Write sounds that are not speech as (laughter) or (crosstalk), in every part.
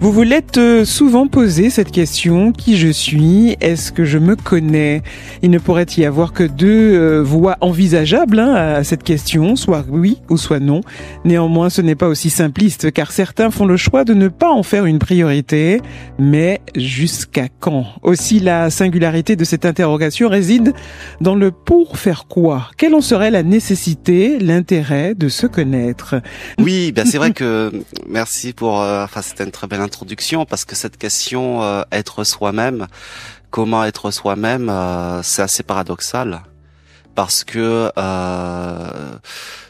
Vous vous l'êtes euh, souvent posé cette question, qui je suis Est-ce que je me connais Il ne pourrait y avoir que deux euh, voies envisageables hein, à cette question, soit oui ou soit non. Néanmoins, ce n'est pas aussi simpliste, car certains font le choix de ne pas en faire une priorité. Mais jusqu'à quand Aussi, la singularité de cette interrogation réside dans le pour faire quoi Quelle en serait la nécessité, l'intérêt de se connaître Oui, ben c'est vrai que merci pour... Euh, enfin, c'était une très belle introduction parce que cette question euh, être soi-même, comment être soi-même, euh, c'est assez paradoxal parce que euh,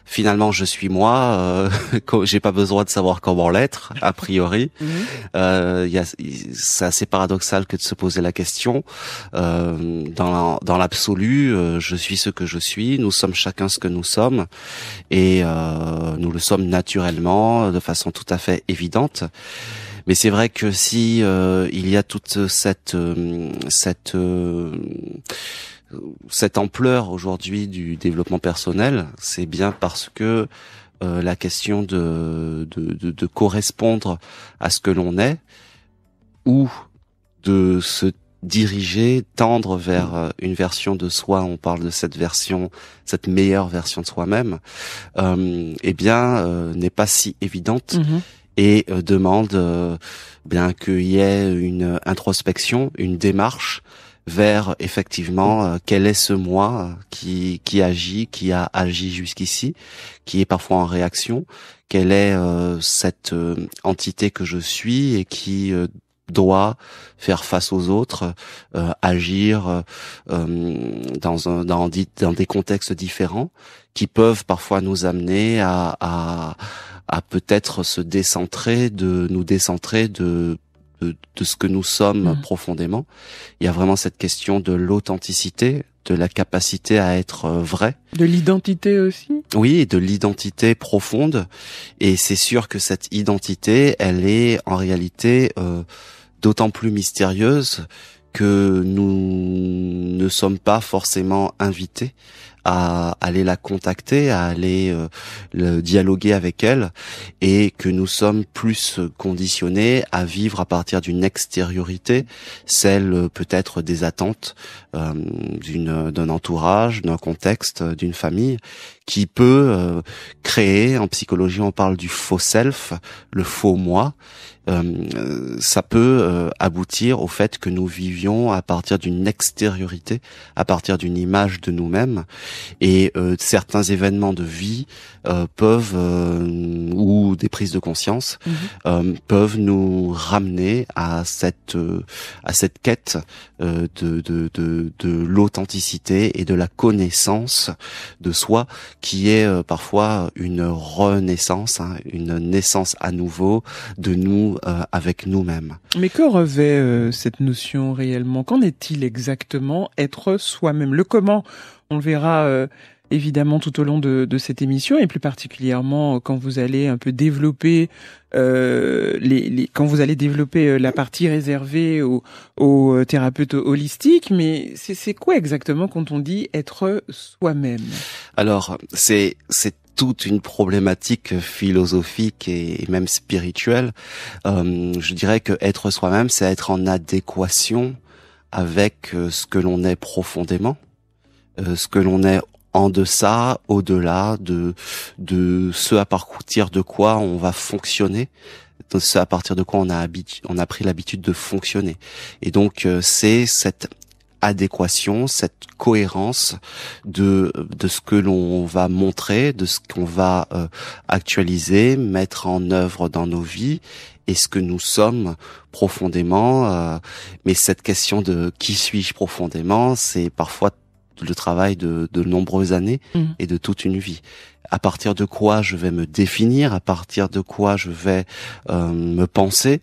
finalement je suis moi, (laughs) j'ai pas besoin de savoir comment l'être a priori. (laughs) Mhm. c'est assez paradoxal que de se poser la question. dans dans l'absolu, je suis ce que je suis, nous sommes chacun ce que nous sommes et nous le sommes naturellement de façon tout à fait évidente. Mais c'est vrai que si euh, il y a toute cette euh, cette euh, cette ampleur aujourd'hui du développement personnel, c'est bien parce que la question de, de, de, de, correspondre à ce que l'on est ou de se diriger, tendre vers une version de soi, on parle de cette version, cette meilleure version de soi-même, euh, eh bien, n'est pas si évidente. Mm-hmm et euh, demande euh, bien qu'il y ait une introspection, une démarche vers effectivement euh, quel est ce moi qui, qui agit, qui a agi jusqu'ici, qui est parfois en réaction, quelle est cette entité que je suis et qui doit faire face aux autres, agir dans, un, dans, dans, des contextes différents qui peuvent parfois nous amener à, à, à peut-être se décentrer, de nous décentrer de de, ce que nous sommes mm. profondément. Il y a vraiment cette question de l'authenticité, de la capacité à être euh, vrai. De l'identité aussi Oui, de l'identité profonde. Et c'est sûr que cette identité, elle est en réalité euh, d'autant plus mystérieuse que nous ne sommes pas forcément invités à aller la contacter, à aller euh, le dialoguer avec elle, et que nous sommes plus conditionnés à vivre à partir d'une extériorité, celle euh, peut-être des attentes euh, d'un entourage, d'un contexte, d'une famille, qui peut créer, en psychologie on parle du faux self, le faux moi, euh, ça peut euh, aboutir au fait que nous vivions à partir d'une extériorité, à partir d'une image de nous-mêmes, et euh, certains événements de vie peuvent ou des prises de conscience mhm. peuvent nous ramener à cette à cette quête de de, de, de l'authenticité et de la connaissance de soi qui est parfois une renaissance, hein, une naissance à nouveau de nous euh, avec nous-mêmes. Mais que revêt euh, cette notion réellement Qu'en est-il exactement être soi-même Le comment, on le verra euh, évidemment tout au long de, de, cette émission et plus particulièrement quand vous allez un peu développer les, les, quand vous allez développer la partie réservée aux, aux thérapeutes holistiques. Mais c'est quoi exactement quand on dit être soi-même Alors c'est c'est toute une problématique philosophique et même spirituelle. Euh, je dirais que être soi-même, c'est être en adéquation avec euh, ce que l'on est profondément, euh, ce que l'on est en deçà, au-delà de de ce à partir de quoi on va fonctionner, de ce à partir de quoi on a on a pris l'habitude de fonctionner. Et donc c'est cette adéquation, cette cohérence de de ce que l'on va montrer, de ce qu'on va euh, actualiser, mettre en œuvre dans nos vies et ce que nous sommes profondément. Euh, mais cette question de qui suis-je profondément, c'est parfois le travail de, de nombreuses années mmh. et de toute une vie. À partir de quoi je vais me définir, à partir de quoi je vais euh, me penser,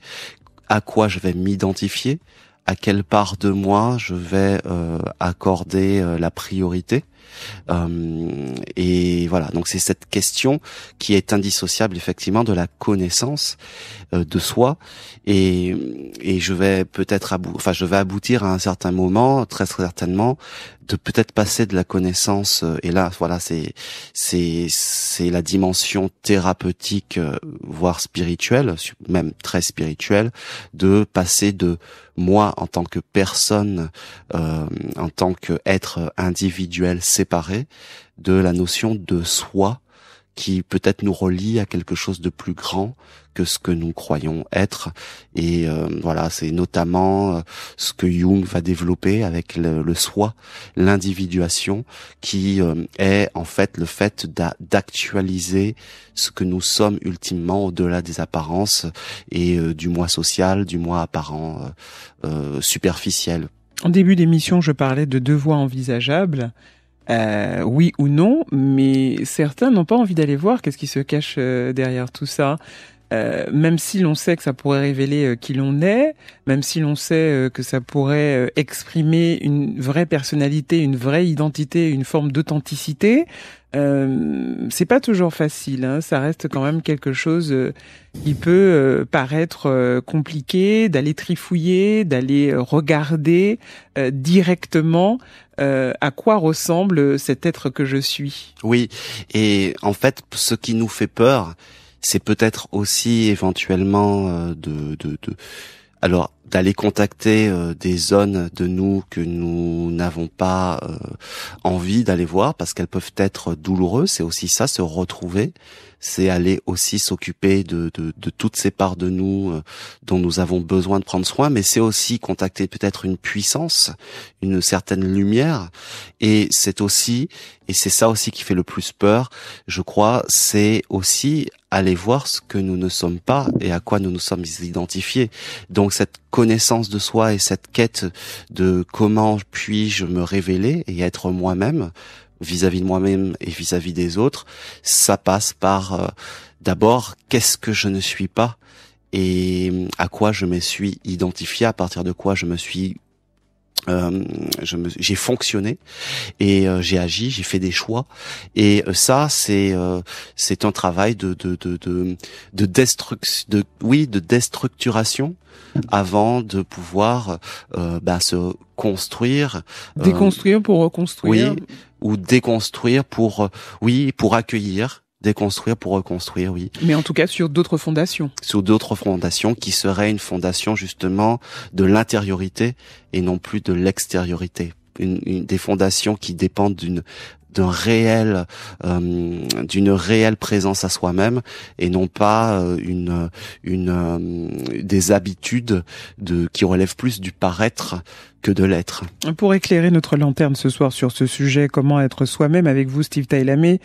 à quoi je vais m'identifier, à quelle part de moi je vais euh, accorder euh, la priorité. Euh, et voilà, donc c'est cette question qui est indissociable effectivement de la connaissance de soi. Et, et je vais peut-être, enfin, je vais aboutir à un certain moment, très certainement, de peut-être passer de la connaissance euh, et là voilà c'est c'est c'est la dimension thérapeutique euh, voire spirituelle même très spirituelle de passer de moi en tant que personne euh, en tant qu'être individuel séparé de la notion de soi qui peut-être nous relie à quelque chose de plus grand que ce que nous croyons être. Et euh, voilà, c'est notamment euh, ce que Jung va développer avec le, soi, l'individuation, qui euh, est en fait le fait d'actualiser ce que nous sommes ultimement au-delà des apparences et du moi social, du moi apparent superficiel. En début d'émission, je parlais de deux voies envisageables. Euh, oui ou non, mais certains n'ont pas envie d'aller voir qu'est-ce qui se cache euh, derrière tout ça. Euh, même si l'on sait que ça pourrait révéler qui l'on est, même si l'on sait que ça pourrait exprimer une vraie personnalité, une vraie identité, une forme d'authenticité, euh, c'est pas toujours facile. Hein. Ça reste quand même quelque chose euh, qui peut euh, paraître compliqué d'aller trifouiller, d'aller regarder directement à quoi ressemble cet être que je suis. Oui, et en fait, ce qui nous fait peur, c'est peut-être aussi éventuellement de, de, de, alors d'aller contacter euh, des zones de nous que nous n'avons pas euh, envie d'aller voir parce qu'elles peuvent être douloureuses. C'est aussi ça, se retrouver. C'est aller aussi s'occuper de, de, de, toutes ces parts de nous euh, dont nous avons besoin de prendre soin, mais c'est aussi contacter peut-être une puissance, une certaine lumière. Et c'est aussi, et c'est ça aussi qui fait le plus peur, je crois, c'est aussi aller voir ce que nous ne sommes pas et à quoi nous nous sommes identifiés. Donc cette connaissance de soi et cette quête de comment puis-je me révéler et être moi-même vis-à-vis de moi-même et vis-à-vis des autres, ça passe par euh, d'abord qu'est-ce que je ne suis pas et euh, à quoi je me suis identifié, à partir de quoi je me suis euh, j'ai fonctionné et euh, j'ai agi, j'ai fait des choix et euh, ça c'est euh, c'est un travail de de de de de, de oui de déstructuration avant de pouvoir bah, se construire déconstruire pour reconstruire oui ou déconstruire pour oui pour accueillir déconstruire pour reconstruire, oui. Mais en tout cas sur d'autres fondations. Sur d'autres fondations qui seraient une fondation justement de l'intériorité et non plus de l'extériorité. Une, des fondations qui dépendent d'une d'un réel euh, d'une réelle présence à soi-même et non pas euh, une une euh, des habitudes de qui relèvent plus du paraître que de l'être. Pour éclairer notre lanterne ce soir sur ce sujet, comment être soi-même avec vous, Steve Tailamé,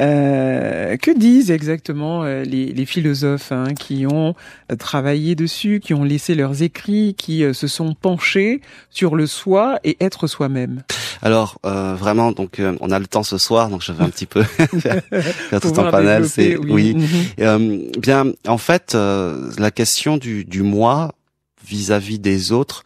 euh, que disent exactement euh, les, philosophes hein, qui ont travaillé dessus, qui ont laissé leurs écrits, qui euh, se sont penchés sur le soi et être soi-même alors euh, vraiment, donc on a le temps ce soir, donc je vais un petit peu (laughs) faire (laughs) tout un panel. oui. Mhm. bien, en fait, la question du, du moi vis à -vis des autres,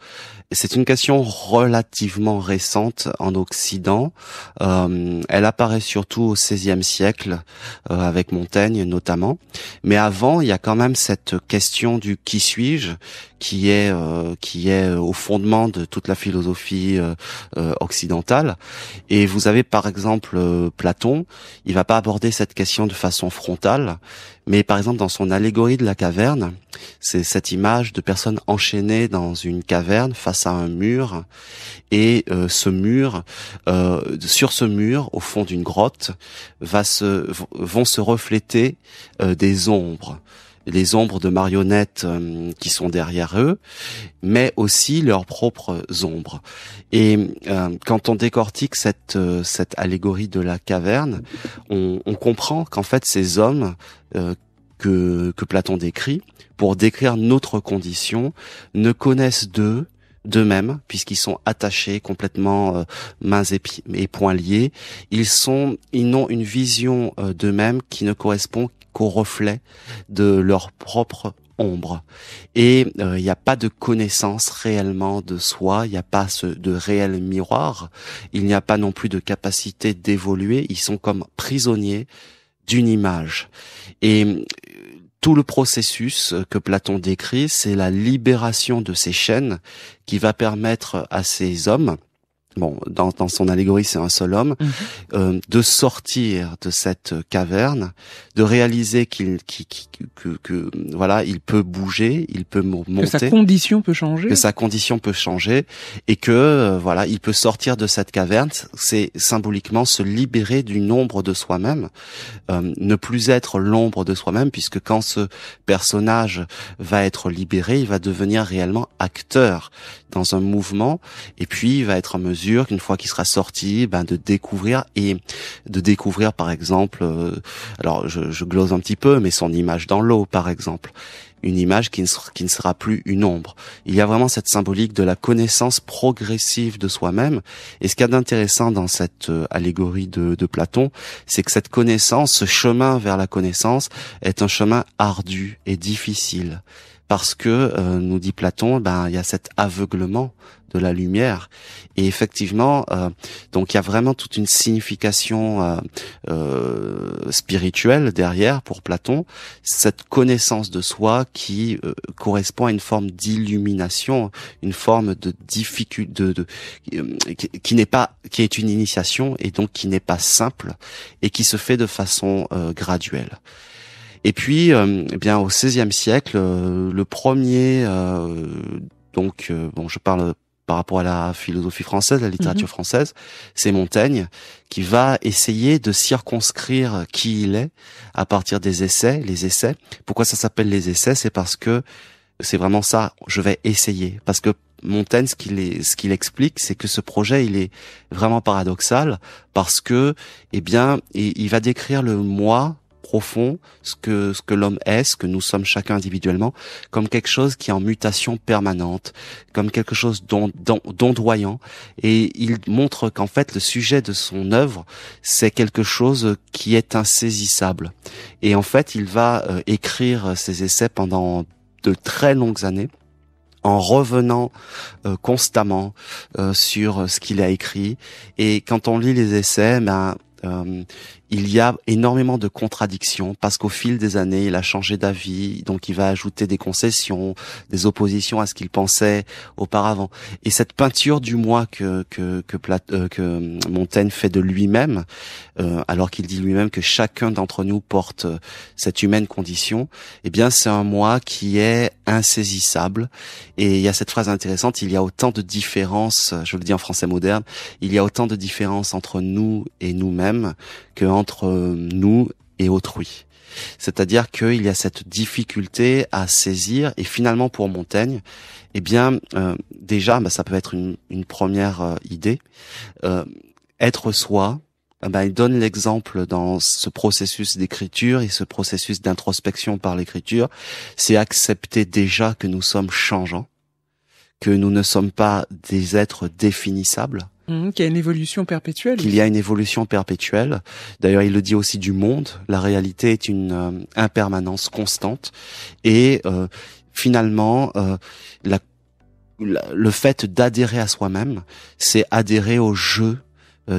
c'est une question relativement récente en Occident. Euh, elle apparaît surtout au XVIe siècle euh, avec Montaigne notamment. Mais avant, il y a quand même cette question du qui suis-je qui est euh, qui est au fondement de toute la philosophie euh, occidentale. Et vous avez par exemple Platon, il va pas aborder cette question de façon frontale. Mais par exemple, dans son allégorie de la caverne, c'est cette image de personnes enchaînées dans une caverne face à un mur, et euh, ce mur, euh, sur ce mur, au fond d'une grotte, va se, vont se refléter euh, des ombres les ombres de marionnettes euh, qui sont derrière eux, mais aussi leurs propres ombres. Et euh, quand on décortique cette, euh, cette allégorie de la caverne, on, comprend qu'en fait ces hommes que, que Platon décrit, pour décrire notre condition, ne connaissent d'eux d'eux-mêmes, puisqu'ils sont attachés complètement mains et, et, poings liés. Ils sont, ils n'ont une vision d'eux-mêmes qui ne correspond qu'au reflet de leur propre ombre. Et il euh, n'y a pas de connaissance réellement de soi, il n'y a pas de réel miroir, il n'y a pas non plus de capacité d'évoluer, ils sont comme prisonniers d'une image. Et euh, tout le processus que Platon décrit, c'est la libération de ces chaînes qui va permettre à ces hommes bon, dans, son allégorie, c'est un seul homme, mhm. euh, de sortir de cette caverne, de réaliser qu'il, qu que, voilà, il peut bouger, il peut monter, que sa condition peut changer, que sa condition peut changer, et que euh, voilà, il peut sortir de cette caverne. C'est symboliquement se libérer du nombre de soi-même, euh, ne plus être l'ombre de soi-même, puisque quand ce personnage va être libéré, il va devenir réellement acteur dans un mouvement, et puis il va être en mesure, qu'une fois qu'il sera sorti, ben, de découvrir et de découvrir, par exemple, euh, alors je, je glose un petit peu, mais son image dans l'eau, par exemple une image qui ne, sera, qui ne sera plus une ombre. Il y a vraiment cette symbolique de la connaissance progressive de soi-même. Et ce qu'il y a d'intéressant dans cette euh, allégorie de, de Platon, c'est que cette connaissance, ce chemin vers la connaissance, est un chemin ardu et difficile parce que euh, nous dit Platon, ben il y a cet aveuglement de la lumière. Et effectivement, euh, donc il y a vraiment toute une signification euh, euh, spirituelle derrière pour Platon, cette connaissance de soi qui correspond à une forme d'illumination, une forme de difficulté, de, qui, qui n'est pas, qui est une initiation et donc qui n'est pas simple et qui se fait de façon graduelle. Et puis, euh, eh bien, au XVIe siècle, euh, le premier, euh, donc, bon, je parle par rapport à la philosophie française, la littérature mhm. française, c'est Montaigne qui va essayer de circonscrire qui il est à partir des essais, les essais. Pourquoi ça s'appelle les essais C'est parce que c'est vraiment ça, je vais essayer. Parce que Montaigne, ce qu'il est, ce qu'il explique, c'est que ce projet, il est vraiment paradoxal parce que, eh bien, il va décrire le moi fond ce que ce que l'homme est, ce que nous sommes chacun individuellement, comme quelque chose qui est en mutation permanente, comme quelque chose d'ondoyant. Et il montre qu'en fait le sujet de son œuvre, c'est quelque chose qui est insaisissable. Et en fait, il va euh, écrire ses essais pendant de très longues années en revenant euh, constamment euh, sur ce qu'il a écrit. Et quand on lit les essais, ben, il y a énormément de contradictions parce qu'au fil des années, il a changé d'avis, donc il va ajouter des concessions, des oppositions à ce qu'il pensait auparavant. Et cette peinture du moi que que que, euh, Montaigne fait de lui-même, euh, alors qu'il dit lui-même que chacun d'entre nous porte cette humaine condition, eh bien c'est un moi qui est insaisissable. Et il y a cette phrase intéressante il y a autant de différences, je le dis en français moderne, il y a autant de différences entre nous et nous-mêmes que entre euh, nous et autrui. C'est-à-dire qu'il y a cette difficulté à saisir et finalement pour Montaigne, eh bien euh, déjà, bah, ça peut être une, première euh, idée. être soi, eh ben, il donne l'exemple dans ce processus d'écriture et ce processus d'introspection par l'écriture, c'est accepter déjà que nous sommes changeants, que nous ne sommes pas des êtres définissables, Mmh, qu'il y a une évolution perpétuelle. Qu'il y a une évolution perpétuelle. D'ailleurs, il le dit aussi du monde. La réalité est une euh, impermanence constante. Et euh, finalement, euh, le fait d'adhérer à soi-même, c'est adhérer au jeu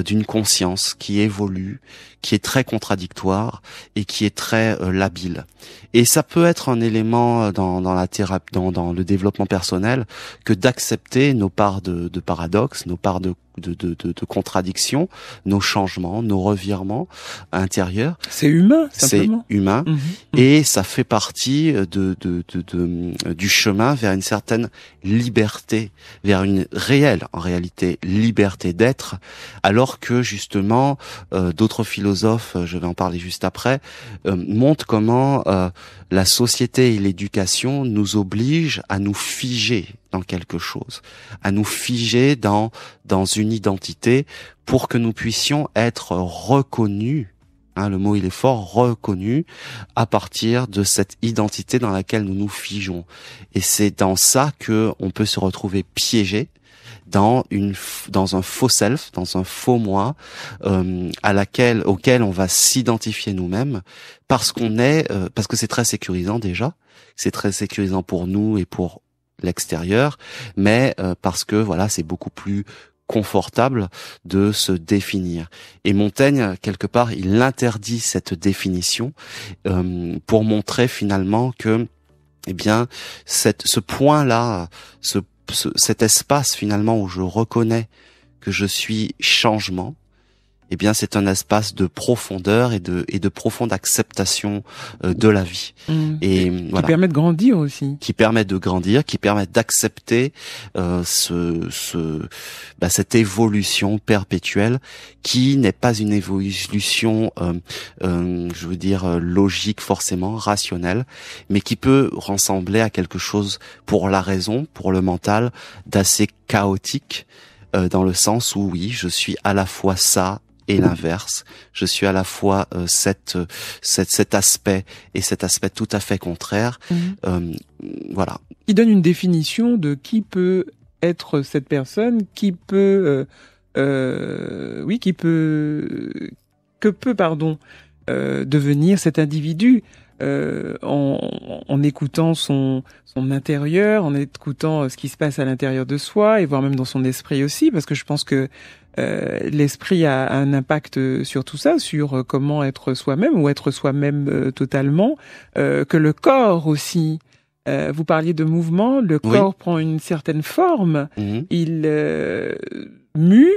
d'une conscience qui évolue, qui est très contradictoire et qui est très euh, labile. Et ça peut être un élément euh, dans, dans la thérapie, dans, dans, le développement personnel, que d'accepter nos parts de, de paradoxes, nos parts de de, de, de, contradictions, nos changements, nos revirements intérieurs. C'est humain, simplement. C'est humain, mmh, mmh. et ça fait partie euh, de, de, de, du chemin vers une certaine liberté, vers une réelle, en réalité, liberté d'être, alors que justement d'autres philosophes euh, je vais en parler juste après, euh, montre comment euh, la société et l'éducation nous obligent à nous figer dans quelque chose, à nous figer dans dans une identité pour que nous puissions être reconnus hein, le mot il est fort reconnu à partir de cette identité dans laquelle nous nous figeons. Et c'est dans ça que on peut se retrouver piégé dans une dans un faux self, dans un faux moi, euh, à laquelle auquel on va s'identifier nous-mêmes parce qu'on est euh, parce que c'est très sécurisant déjà, c'est très sécurisant pour nous et pour l'extérieur, mais euh, parce que voilà c'est beaucoup plus confortable de se définir. Et Montaigne, quelque part, il interdit cette définition euh, pour montrer finalement que, eh bien, cette, ce point-là, ce cet espace finalement où je reconnais que je suis changement, eh bien c'est un espace de profondeur et de et de profonde acceptation euh, de la vie mmh. et voilà. qui permet de grandir aussi qui permet de grandir qui permet d'accepter euh, ce, ce bah, cette évolution perpétuelle qui n'est pas une évolution euh, euh je veux dire euh, logique forcément rationnelle mais qui peut ressembler à quelque chose pour la raison pour le mental d'assez chaotique dans le sens où oui, je suis à la fois ça et l'inverse. Je suis à la fois euh, euh, cette, cet aspect et cet aspect tout à fait contraire. Mmh. Euh, voilà. Il donne une définition de qui peut être cette personne, qui peut, euh, euh oui, qui peut, que peut, pardon, devenir cet individu. en, en, écoutant son, son intérieur, en écoutant ce qui se passe à l'intérieur de soi, et voire même dans son esprit aussi, parce que je pense que euh, l'esprit a un impact sur tout ça, sur euh, comment être soi-même ou être soi-même euh, totalement, que le corps aussi. vous parliez de mouvement, le corps prend une certaine forme, mhm. il mue,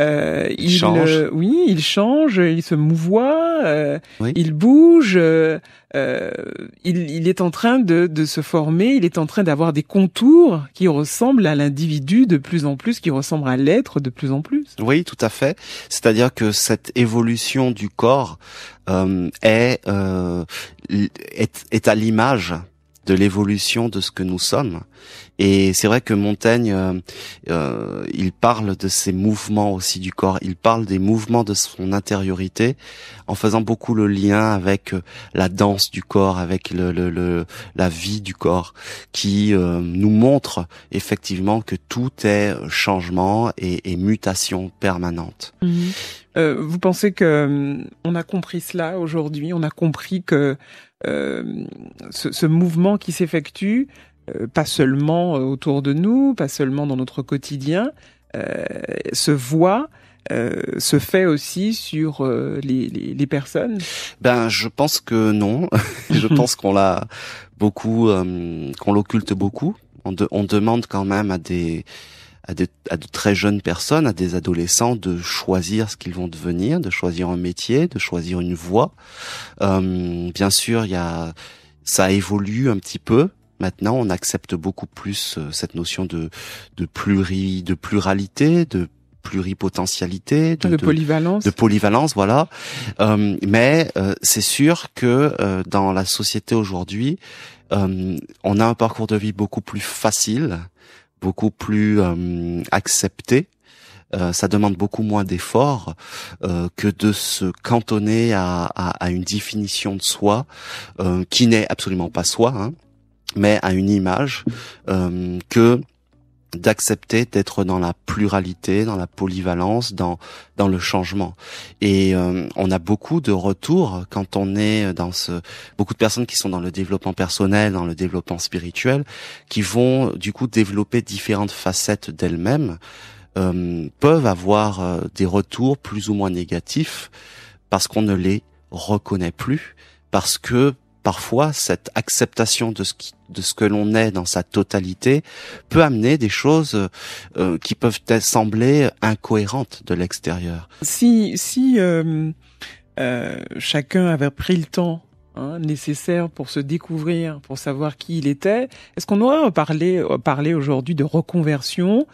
euh, il, euh, change. oui, il change, il se mouvoit, euh, il bouge, il, est en train de, se former, il est en train d'avoir des contours qui ressemblent à l'individu de plus en plus, qui ressemblent à l'être de plus en plus. Oui, tout à fait. C'est-à-dire que cette évolution du corps est, est à l'image de l'évolution de ce que nous sommes. Et c'est vrai que Montaigne, euh, euh, il parle de ses mouvements aussi du corps, il parle des mouvements de son intériorité, en faisant beaucoup le lien avec euh, la danse du corps, avec le, le, la vie du corps, qui euh, nous montre effectivement que tout est changement et, et mutation permanente. Mmh. vous pensez que hum, on a compris cela aujourd'hui On a compris que euh, ce, ce, mouvement qui s'effectue, euh, pas seulement euh, autour de nous, pas seulement dans notre quotidien, se euh, voit euh, se fait aussi sur les, les, les, personnes Ben, je pense que non. (laughs) je pense qu'on l'a beaucoup, qu'on l'occulte beaucoup. On, on, demande quand même à des, à des, à de très jeunes personnes, à des adolescents, de choisir ce qu'ils vont devenir, de choisir un métier, de choisir une voie. bien sûr, il y a ça évolue un petit peu. Maintenant, on accepte beaucoup plus euh, cette notion de de pluri, de pluralité, de pluripotentialité, de, polyvalence, de, polyvalence, voilà. Euh, mais euh, c'est sûr que euh, dans la société aujourd'hui, on a un parcours de vie beaucoup plus facile, beaucoup plus accepté. ça demande beaucoup moins d'efforts que de se cantonner à, à, à, une définition de soi qui n'est absolument pas soi. Hein mais à une image euh, que d'accepter d'être dans la pluralité, dans la polyvalence, dans dans le changement. Et euh, on a beaucoup de retours quand on est dans ce beaucoup de personnes qui sont dans le développement personnel, dans le développement spirituel, qui vont du coup développer différentes facettes d'elles-mêmes, euh, peuvent avoir des retours plus ou moins négatifs parce qu'on ne les reconnaît plus, parce que parfois cette acceptation de ce de ce que l'on est dans sa totalité peut amener des choses euh, euh, qui peuvent sembler incohérentes de l'extérieur. Si si euh, chacun avait pris le temps hein, nécessaire pour se découvrir, pour savoir qui il était, est-ce qu'on aurait parlé parlé aujourd'hui de reconversion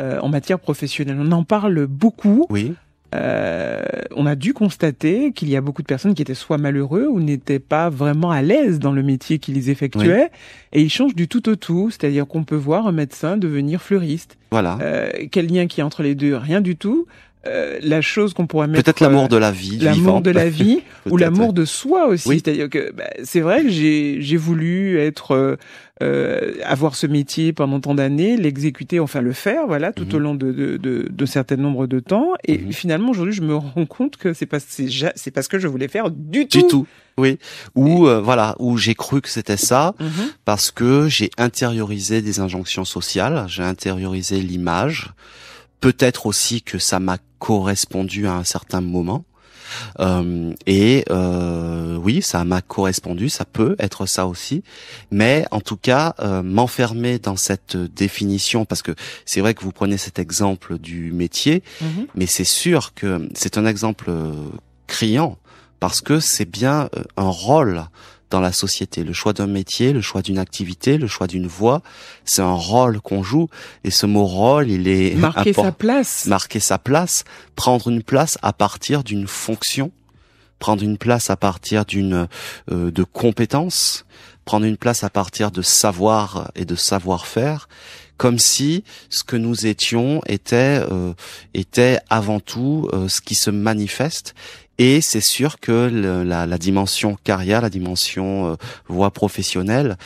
en matière professionnelle On en parle beaucoup. Oui. Euh, on a dû constater qu'il y a beaucoup de personnes qui étaient soit malheureux ou n'étaient pas vraiment à l'aise dans le métier qu'ils effectuaient. Et ils changent du tout au tout, c'est-à-dire qu'on peut voir un médecin devenir fleuriste. Voilà. Euh, quel lien qu'il y a entre les deux Rien du tout. Euh, la chose qu'on pourrait mettre peut-être l'amour euh, de la vie, l'amour de la vie (laughs) ou l'amour de soi aussi. C'est-à-dire que bah, c'est vrai que j'ai voulu être euh, avoir ce métier pendant tant d'années, l'exécuter, enfin le faire, voilà, tout mhm. au long de de, de, de certain nombre de temps. Et mhm. finalement, aujourd'hui, je me rends compte que c'est pas c'est pas ce que je voulais faire du tout. Du tout, oui. Ou voilà, où j'ai cru que c'était ça mhm. parce que j'ai intériorisé des injonctions sociales, j'ai intériorisé l'image. Peut-être aussi que ça m'a correspondu à un certain moment. Euh, et euh, oui, ça m'a correspondu, ça peut être ça aussi, mais en tout cas, euh, m'enfermer dans cette définition, parce que c'est vrai que vous prenez cet exemple du métier, mhm. mais c'est sûr que c'est un exemple criant, parce que c'est bien un rôle dans la société. Le choix d'un métier, le choix d'une activité, le choix d'une voie, c'est un rôle qu'on joue. Et ce mot rôle, il est marquer sa place, marquer sa place, prendre une place à partir d'une fonction, prendre une place à partir d'une euh, de compétences, prendre une place à partir de savoir et de savoir-faire comme si ce que nous étions était euh, était avant tout euh, ce qui se manifeste et c'est sûr que la, la, dimension carrière, la dimension euh, voie professionnelle,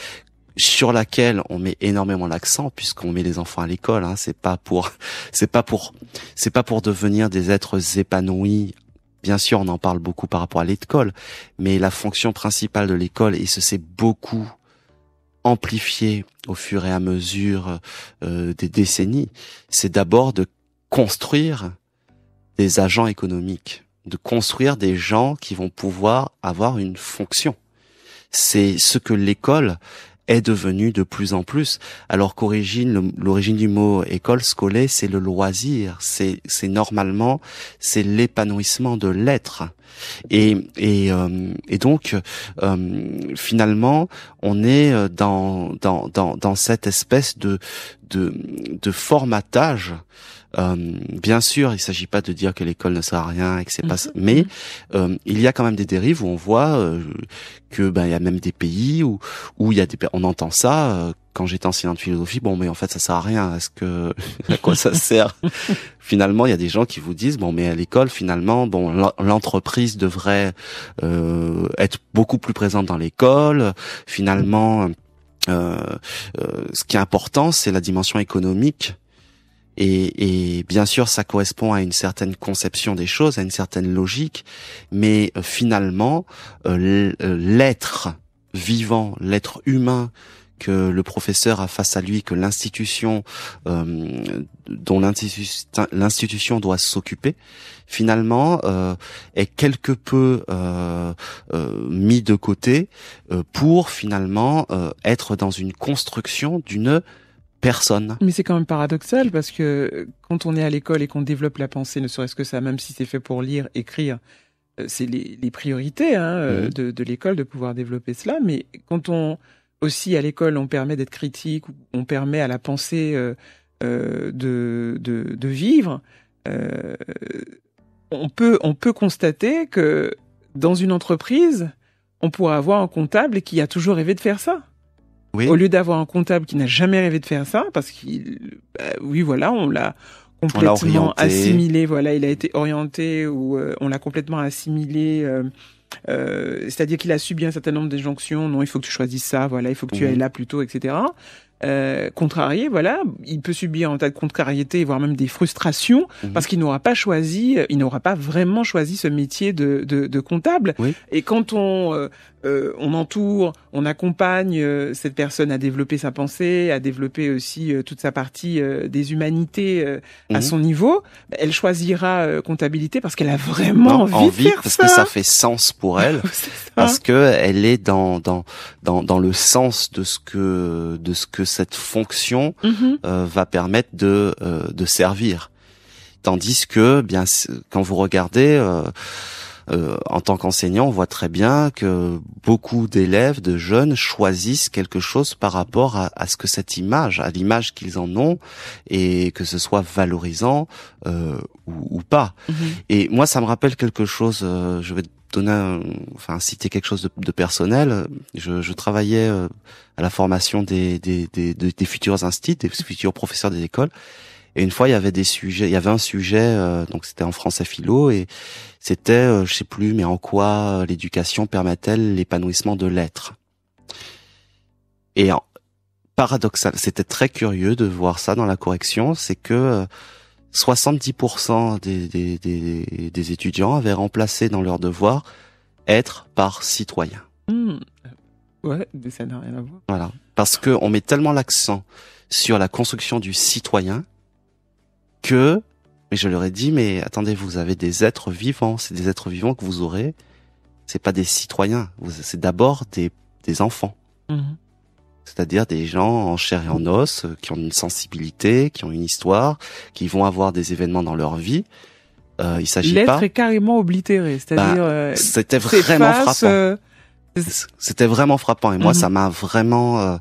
sur laquelle on met énormément l'accent puisqu'on met les enfants à l'école. Hein. C'est pas pour, (laughs) c'est pas pour, c'est pas pour devenir des êtres épanouis. Bien sûr, on en parle beaucoup par rapport à l'école, mais la fonction principale de l'école, et ce s'est beaucoup amplifié au fur et à mesure euh, des décennies, c'est d'abord de construire des agents économiques de construire des gens qui vont pouvoir avoir une fonction. C'est ce que l'école est devenue de plus en plus, alors qu'origine l'origine du mot école scolaire, c'est le loisir, c'est c'est normalement c'est l'épanouissement de l'être. Et et, euh, et donc euh, finalement, on est euh, dans dans dans cette espèce de de de formatage euh, bien sûr, il ne s'agit pas de dire que l'école ne sert à rien et que c'est pas. Mhm. Mais mhm. Euh, il y a quand même des dérives où on voit euh, que ben il y a même des pays où où il y a des on entend ça quand j'étais enseignant de philosophie, bon, mais en fait, ça sert à rien. Est-ce que (laughs) à quoi ça sert (laughs) Finalement, il y a des gens qui vous disent, bon, mais à l'école, finalement, bon, l'entreprise devrait euh, être beaucoup plus présente dans l'école. Finalement, euh, ce qui est important, c'est la dimension économique et, et, bien sûr, ça correspond à une certaine conception des choses, à une certaine logique, mais euh, finalement, euh, euh, l'être vivant, l'être humain que le professeur a face à lui, que l'institution dont l'institution doit s'occuper, finalement est quelque peu mis de côté pour finalement être dans une construction d'une mais c'est quand même paradoxal parce que quand on est à l'école et qu'on développe la pensée, ne serait-ce que ça, même si c'est fait pour lire, écrire, euh, c'est les, priorités hein, euh, de, l'école de pouvoir développer cela. Mais quand on aussi à l'école, on permet d'être critique, on permet à la pensée euh, de, vivre. on peut on peut constater que dans une entreprise, on pourra avoir un comptable qui a toujours rêvé de faire ça. Au lieu d'avoir un comptable qui n'a jamais rêvé de faire ça, parce qu'il, bah, oui, voilà, on l'a complètement assimilé. Voilà, il a été orienté ou euh, on l'a complètement assimilé. Euh, euh, C'est-à-dire qu'il a subi un certain nombre d'injonctions. Non, il faut que tu choisisses ça. Voilà, il faut que tu ailles là plutôt, etc. Euh, contrarié, voilà, il peut subir un tas de contrariétés, voire même des frustrations, mhm. parce qu'il n'aura pas choisi, il n'aura pas vraiment choisi ce métier de, de, de comptable. Et quand on euh, on entoure, on accompagne euh, cette personne à développer sa pensée, à développer aussi euh, toute sa partie des humanités à mhm. son niveau. Bah, elle choisira comptabilité parce qu'elle a vraiment envie, parce que ça fait sens pour elle, (laughs) parce que elle est dans dans dans le sens de ce que de ce que cette fonction mhm. va permettre de de servir. Tandis que bien quand vous regardez euh, en tant qu'enseignant, on voit très bien que beaucoup d'élèves, de jeunes choisissent quelque chose par rapport à, ce que cette image, à l'image qu'ils en ont, et que ce soit valorisant euh, ou, pas. Mhm. Et moi, ça me rappelle quelque chose. Euh, je vais donner, enfin citer quelque chose de, personnel. Je, travaillais à la formation des futurs instituts, des futurs professeurs des écoles. Et une fois, il y avait des sujets, il y avait un sujet, euh, donc c'était en français philo, et c'était, euh, je sais plus, mais en quoi euh, l'éducation permet-elle l'épanouissement de l'être Et paradoxal, c'était très curieux de voir ça dans la correction, c'est que 70% euh, des, des, des, étudiants avaient remplacé dans leur devoir être par citoyen. Hmm. Ouais, ça n'a rien à voir. Voilà, parce que on met tellement l'accent sur la construction du citoyen que, mais je leur ai dit, mais attendez, vous avez des êtres vivants, c'est des êtres vivants que vous aurez, c'est pas des citoyens, c'est d'abord des, des, enfants. Mmh. C'est-à-dire des gens en chair et en os, euh, qui ont une sensibilité, qui ont une histoire, qui vont avoir des événements dans leur vie. Euh, il s'agit pas. L'être est carrément oblitéré, c'est-à-dire. Bah, euh, c'était vraiment frappant. Euh, c'était vraiment frappant et moi mmh. ça m'a vraiment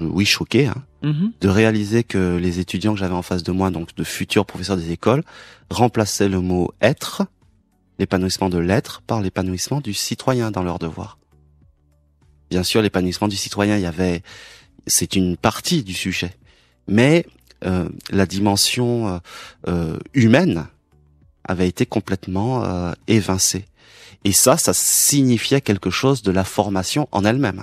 oui choqué hein, mm-hmm. de réaliser que les étudiants que j'avais en face de moi, donc de futurs professeurs des écoles, remplaçaient le mot être, l'épanouissement de l'être, par l'épanouissement du citoyen dans leur devoir. Bien sûr, l'épanouissement du citoyen, il y avait, c'est une partie du sujet, mais euh, la dimension euh, euh, humaine avait été complètement évincée. Et ça, ça signifiait quelque chose de la formation en elle-même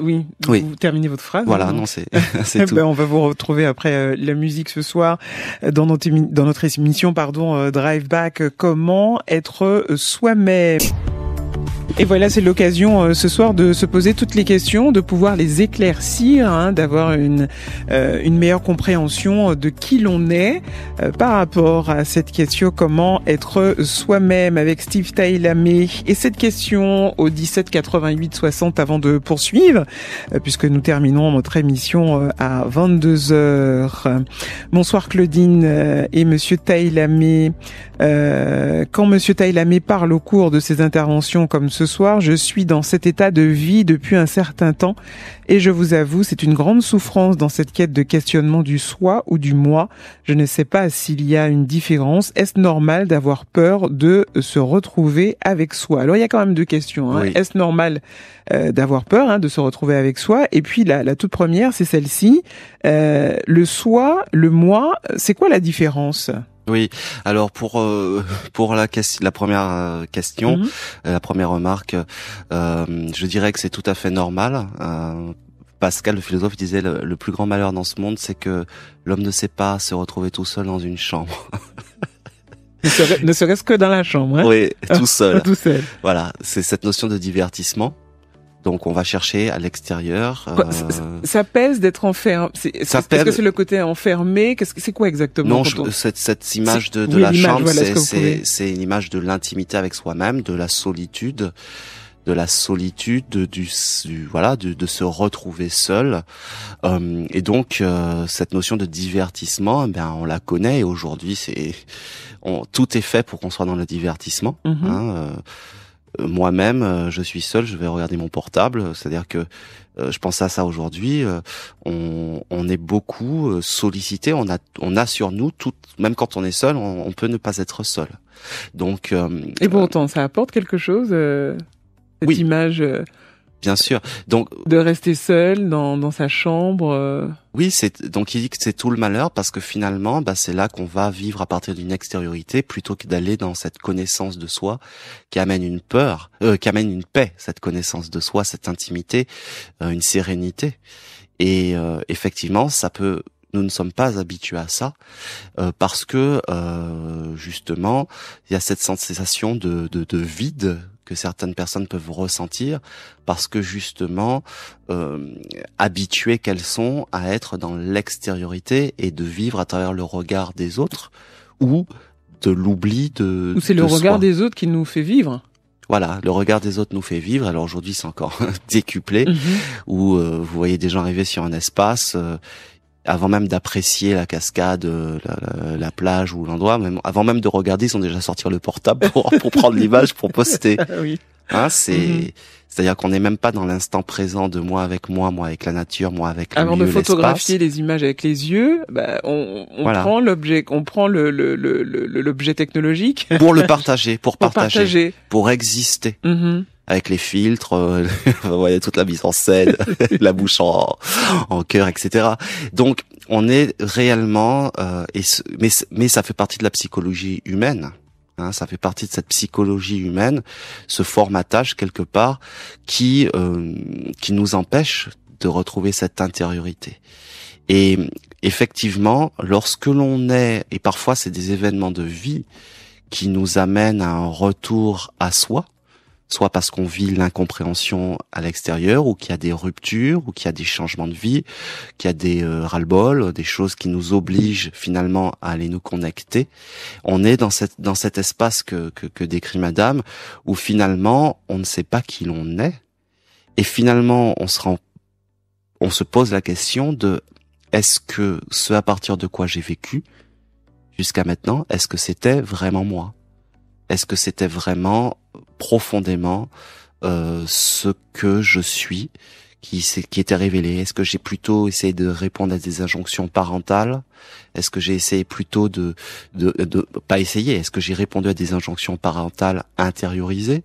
oui, vous terminez votre phrase. Voilà, hein. non, c'est (laughs) eh ben, on va vous retrouver après euh, la musique ce soir euh, dans notre, dans notre émission pardon, euh, Drive Back, comment être soi-même. Et voilà, c'est l'occasion euh, ce soir de se poser toutes les questions, de pouvoir les éclaircir, hein, d'avoir une, euh, une meilleure compréhension euh, de qui l'on est par rapport à cette question comment être soi-même avec Steve Tailamé. Et cette question au 17 88 60 avant de poursuivre, puisque nous terminons notre émission à 22 h Bonsoir Claudine et Monsieur Tailamé. quand Monsieur Tailamé parle au cours de ses interventions comme ce ce soir, je suis dans cet état de vie depuis un certain temps et je vous avoue, c'est une grande souffrance dans cette quête de questionnement du soi ou du moi. Je ne sais pas s'il y a une différence. Est-ce normal d'avoir peur de se retrouver avec soi Alors il y a quand même deux questions. Hein. Est-ce normal euh, d'avoir peur hein, de se retrouver avec soi Et puis la, toute première, c'est celle-ci. Euh, le soi, le moi, c'est quoi la différence oui, alors pour euh, (laughs) pour la, la première euh, question, mhm. euh, la première remarque, je dirais que c'est tout à fait normal. Pascal, le philosophe, disait le, plus grand malheur dans ce monde, c'est que l'homme ne sait pas se retrouver tout seul dans une chambre. ne serait-ce que dans la chambre. Hein. oui, tout (laughs) seul. tout seul. Voilà, c'est cette notion de divertissement. Donc on va chercher à l'extérieur. Euh, ça, pèse d'être enfermé. est que c'est le côté enfermé Qu'est-ce que c'est quoi exactement Non, cette, cette image de, la chambre, c'est, c'est, une image de l'intimité avec soi-même, de la solitude, de la solitude, du, voilà, de, se retrouver seul. Euh, et donc euh, cette notion de divertissement, ben on la connaît. Et aujourd'hui, c'est tout est fait pour qu'on soit dans le divertissement. Mhm. Hein, euh, moi-même, euh, je suis seul, je vais regarder mon portable. C'est-à-dire que euh, je pense à ça aujourd'hui. On, est beaucoup sollicité. On a, on a sur nous tout. Même quand on est seul, on, peut ne pas être seul. Donc. Et pourtant, ça apporte quelque chose. cette image Bien sûr. Donc de rester seul dans, dans sa chambre. Euh. Oui, c'est donc il dit que c'est tout le malheur parce que finalement, bah, c'est là qu'on va vivre à partir d'une extériorité plutôt que d'aller dans cette connaissance de soi qui amène une peur, euh, qui amène une paix, cette connaissance de soi, cette intimité, euh, une sérénité. Et effectivement, ça peut nous ne sommes pas habitués à ça parce que justement il y a cette sensation de, de, de vide que certaines personnes peuvent ressentir parce que justement euh, habituées qu'elles sont à être dans l'extériorité et de vivre à travers le regard des autres ou de l'oubli de. Ou c'est le regard des autres qui nous fait vivre. Voilà, le regard des autres nous fait vivre. Alors aujourd'hui, c'est encore (laughs) décuplé, mhm. où euh, vous voyez des gens arriver sur un espace. Euh, avant même d'apprécier la cascade, euh, la, la, la plage ou l'endroit, même avant même de regarder, ils sont déjà sorti le portable (laughs) pour, pour prendre l'image pour poster. Ah oui. Hein, c'est mhm. c'est-à-dire qu'on n'est même pas dans l'instant présent de moi avec moi, moi avec la nature, moi avec avant le lieu, de photographier les images avec les yeux, bah, on, prend l'objet, on prend le l'objet technologique pour le (laughs) partager, pour, partager, pour exister. Mhm avec les filtres, euh, (laughs) toute la mise en scène, (laughs) la bouche en, en cœur, etc. Donc on est réellement, euh, mais, mais ça fait partie de la psychologie humaine. Hein, ça fait partie de cette psychologie humaine, ce formatage quelque part qui euh, qui nous empêche de retrouver cette intériorité. Et effectivement, lorsque l'on est, et parfois c'est des événements de vie qui nous amènent à un retour à soi, soit parce qu'on vit l'incompréhension à l'extérieur, ou qu'il y a des ruptures, ou qu'il y a des changements de vie, qu'il y a des euh, ras-le-bol, des choses qui nous obligent finalement à aller nous connecter. On est dans, cette, dans cet espace que, décrit Madame, où finalement on ne sait pas qui l'on est, et finalement on se rend, on se pose la question de est-ce que ce à partir de quoi j'ai vécu jusqu'à maintenant, est-ce que c'était vraiment moi est-ce que c'était vraiment profondément euh, ce que je suis qui, qui était révélé Est-ce que j'ai plutôt essayé de répondre à des injonctions parentales Est-ce que j'ai essayé plutôt de, de, de pas essayer Est-ce que j'ai répondu à des injonctions parentales intériorisées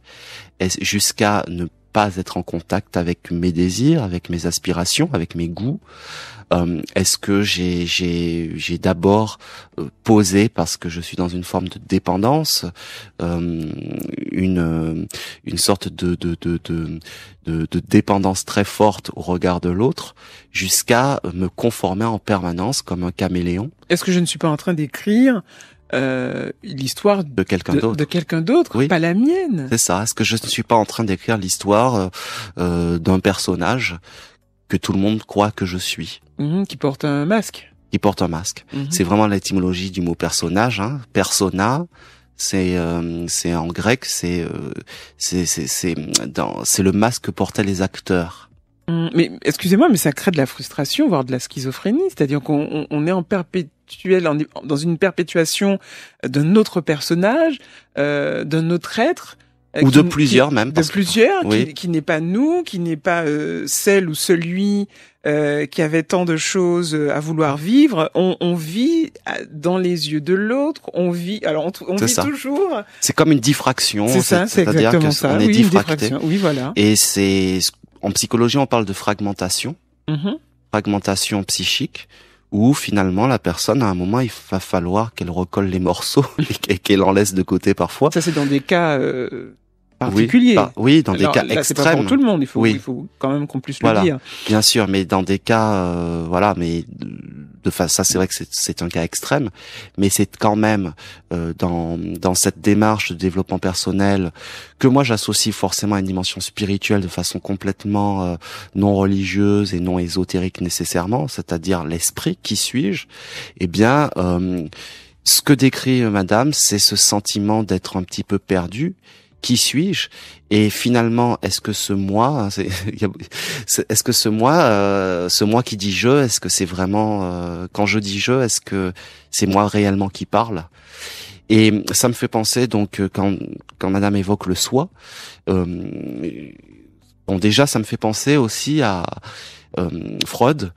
Est-ce jusqu'à ne pas être en contact avec mes désirs, avec mes aspirations, avec mes goûts euh, Est-ce que j'ai j'ai d'abord euh, posé parce que je suis dans une forme de dépendance, euh, une une sorte de, de de de de dépendance très forte au regard de l'autre, jusqu'à me conformer en permanence comme un caméléon Est-ce que je ne suis pas en train d'écrire euh, l'histoire de quelqu'un d'autre, de, quelqu'un d'autre, pas la mienne. C'est ça. Est-ce que je ne suis pas en train d'écrire l'histoire euh, euh, d'un personnage que tout le monde croit que je suis, mhm, qui porte un masque Qui porte un masque. Mhm. C'est vraiment l'étymologie du mot personnage. Hein. Persona, c'est c'est en grec, c'est c'est c'est c'est le masque que portaient les acteurs. Mhm, mais excusez-moi, mais ça crée de la frustration, voire de la schizophrénie. C'est-à-dire qu'on est en perpétuité dans une perpétuation d'un autre personnage, euh, d'un autre être. Euh, ou de plusieurs même. De plusieurs, qui, n'est pas nous, qui n'est pas euh, celle ou celui qui avait tant de choses à vouloir vivre. On, vit dans les yeux de l'autre, on vit, alors on, vit toujours. C'est comme une diffraction. C'est ça, c'est exactement ça. On est oui, diffracté. Oui, voilà. Et c'est, en psychologie, on parle de fragmentation. Mm-hmm. Fragmentation psychique où finalement la personne à un moment il va falloir qu'elle recolle les morceaux (laughs) et qu'elle en laisse de côté parfois. Ça c'est dans des cas euh, oui, dans des cas extrêmes. pour tout le monde, il faut, il faut quand même qu'on puisse le dire. Bien sûr, mais dans des cas, euh, voilà, mais de face, ça c'est vrai que c'est un cas extrême, mais c'est quand même euh, dans dans cette démarche de développement personnel que moi j'associe forcément à une dimension spirituelle de façon complètement euh, non religieuse et non ésotérique nécessairement, c'est-à-dire l'esprit, qui suis-je Eh bien euh, ce que décrit Madame, c'est ce sentiment d'être un petit peu perdu qui suis-je et finalement est-ce que ce moi hein, (laughs) est-ce que ce moi euh, ce moi qui dit je est-ce que c'est vraiment euh, quand je dis je est-ce que c'est moi réellement qui parle et ça me fait penser donc euh, quand quand madame évoque le soi bon déjà ça me fait penser aussi à Freud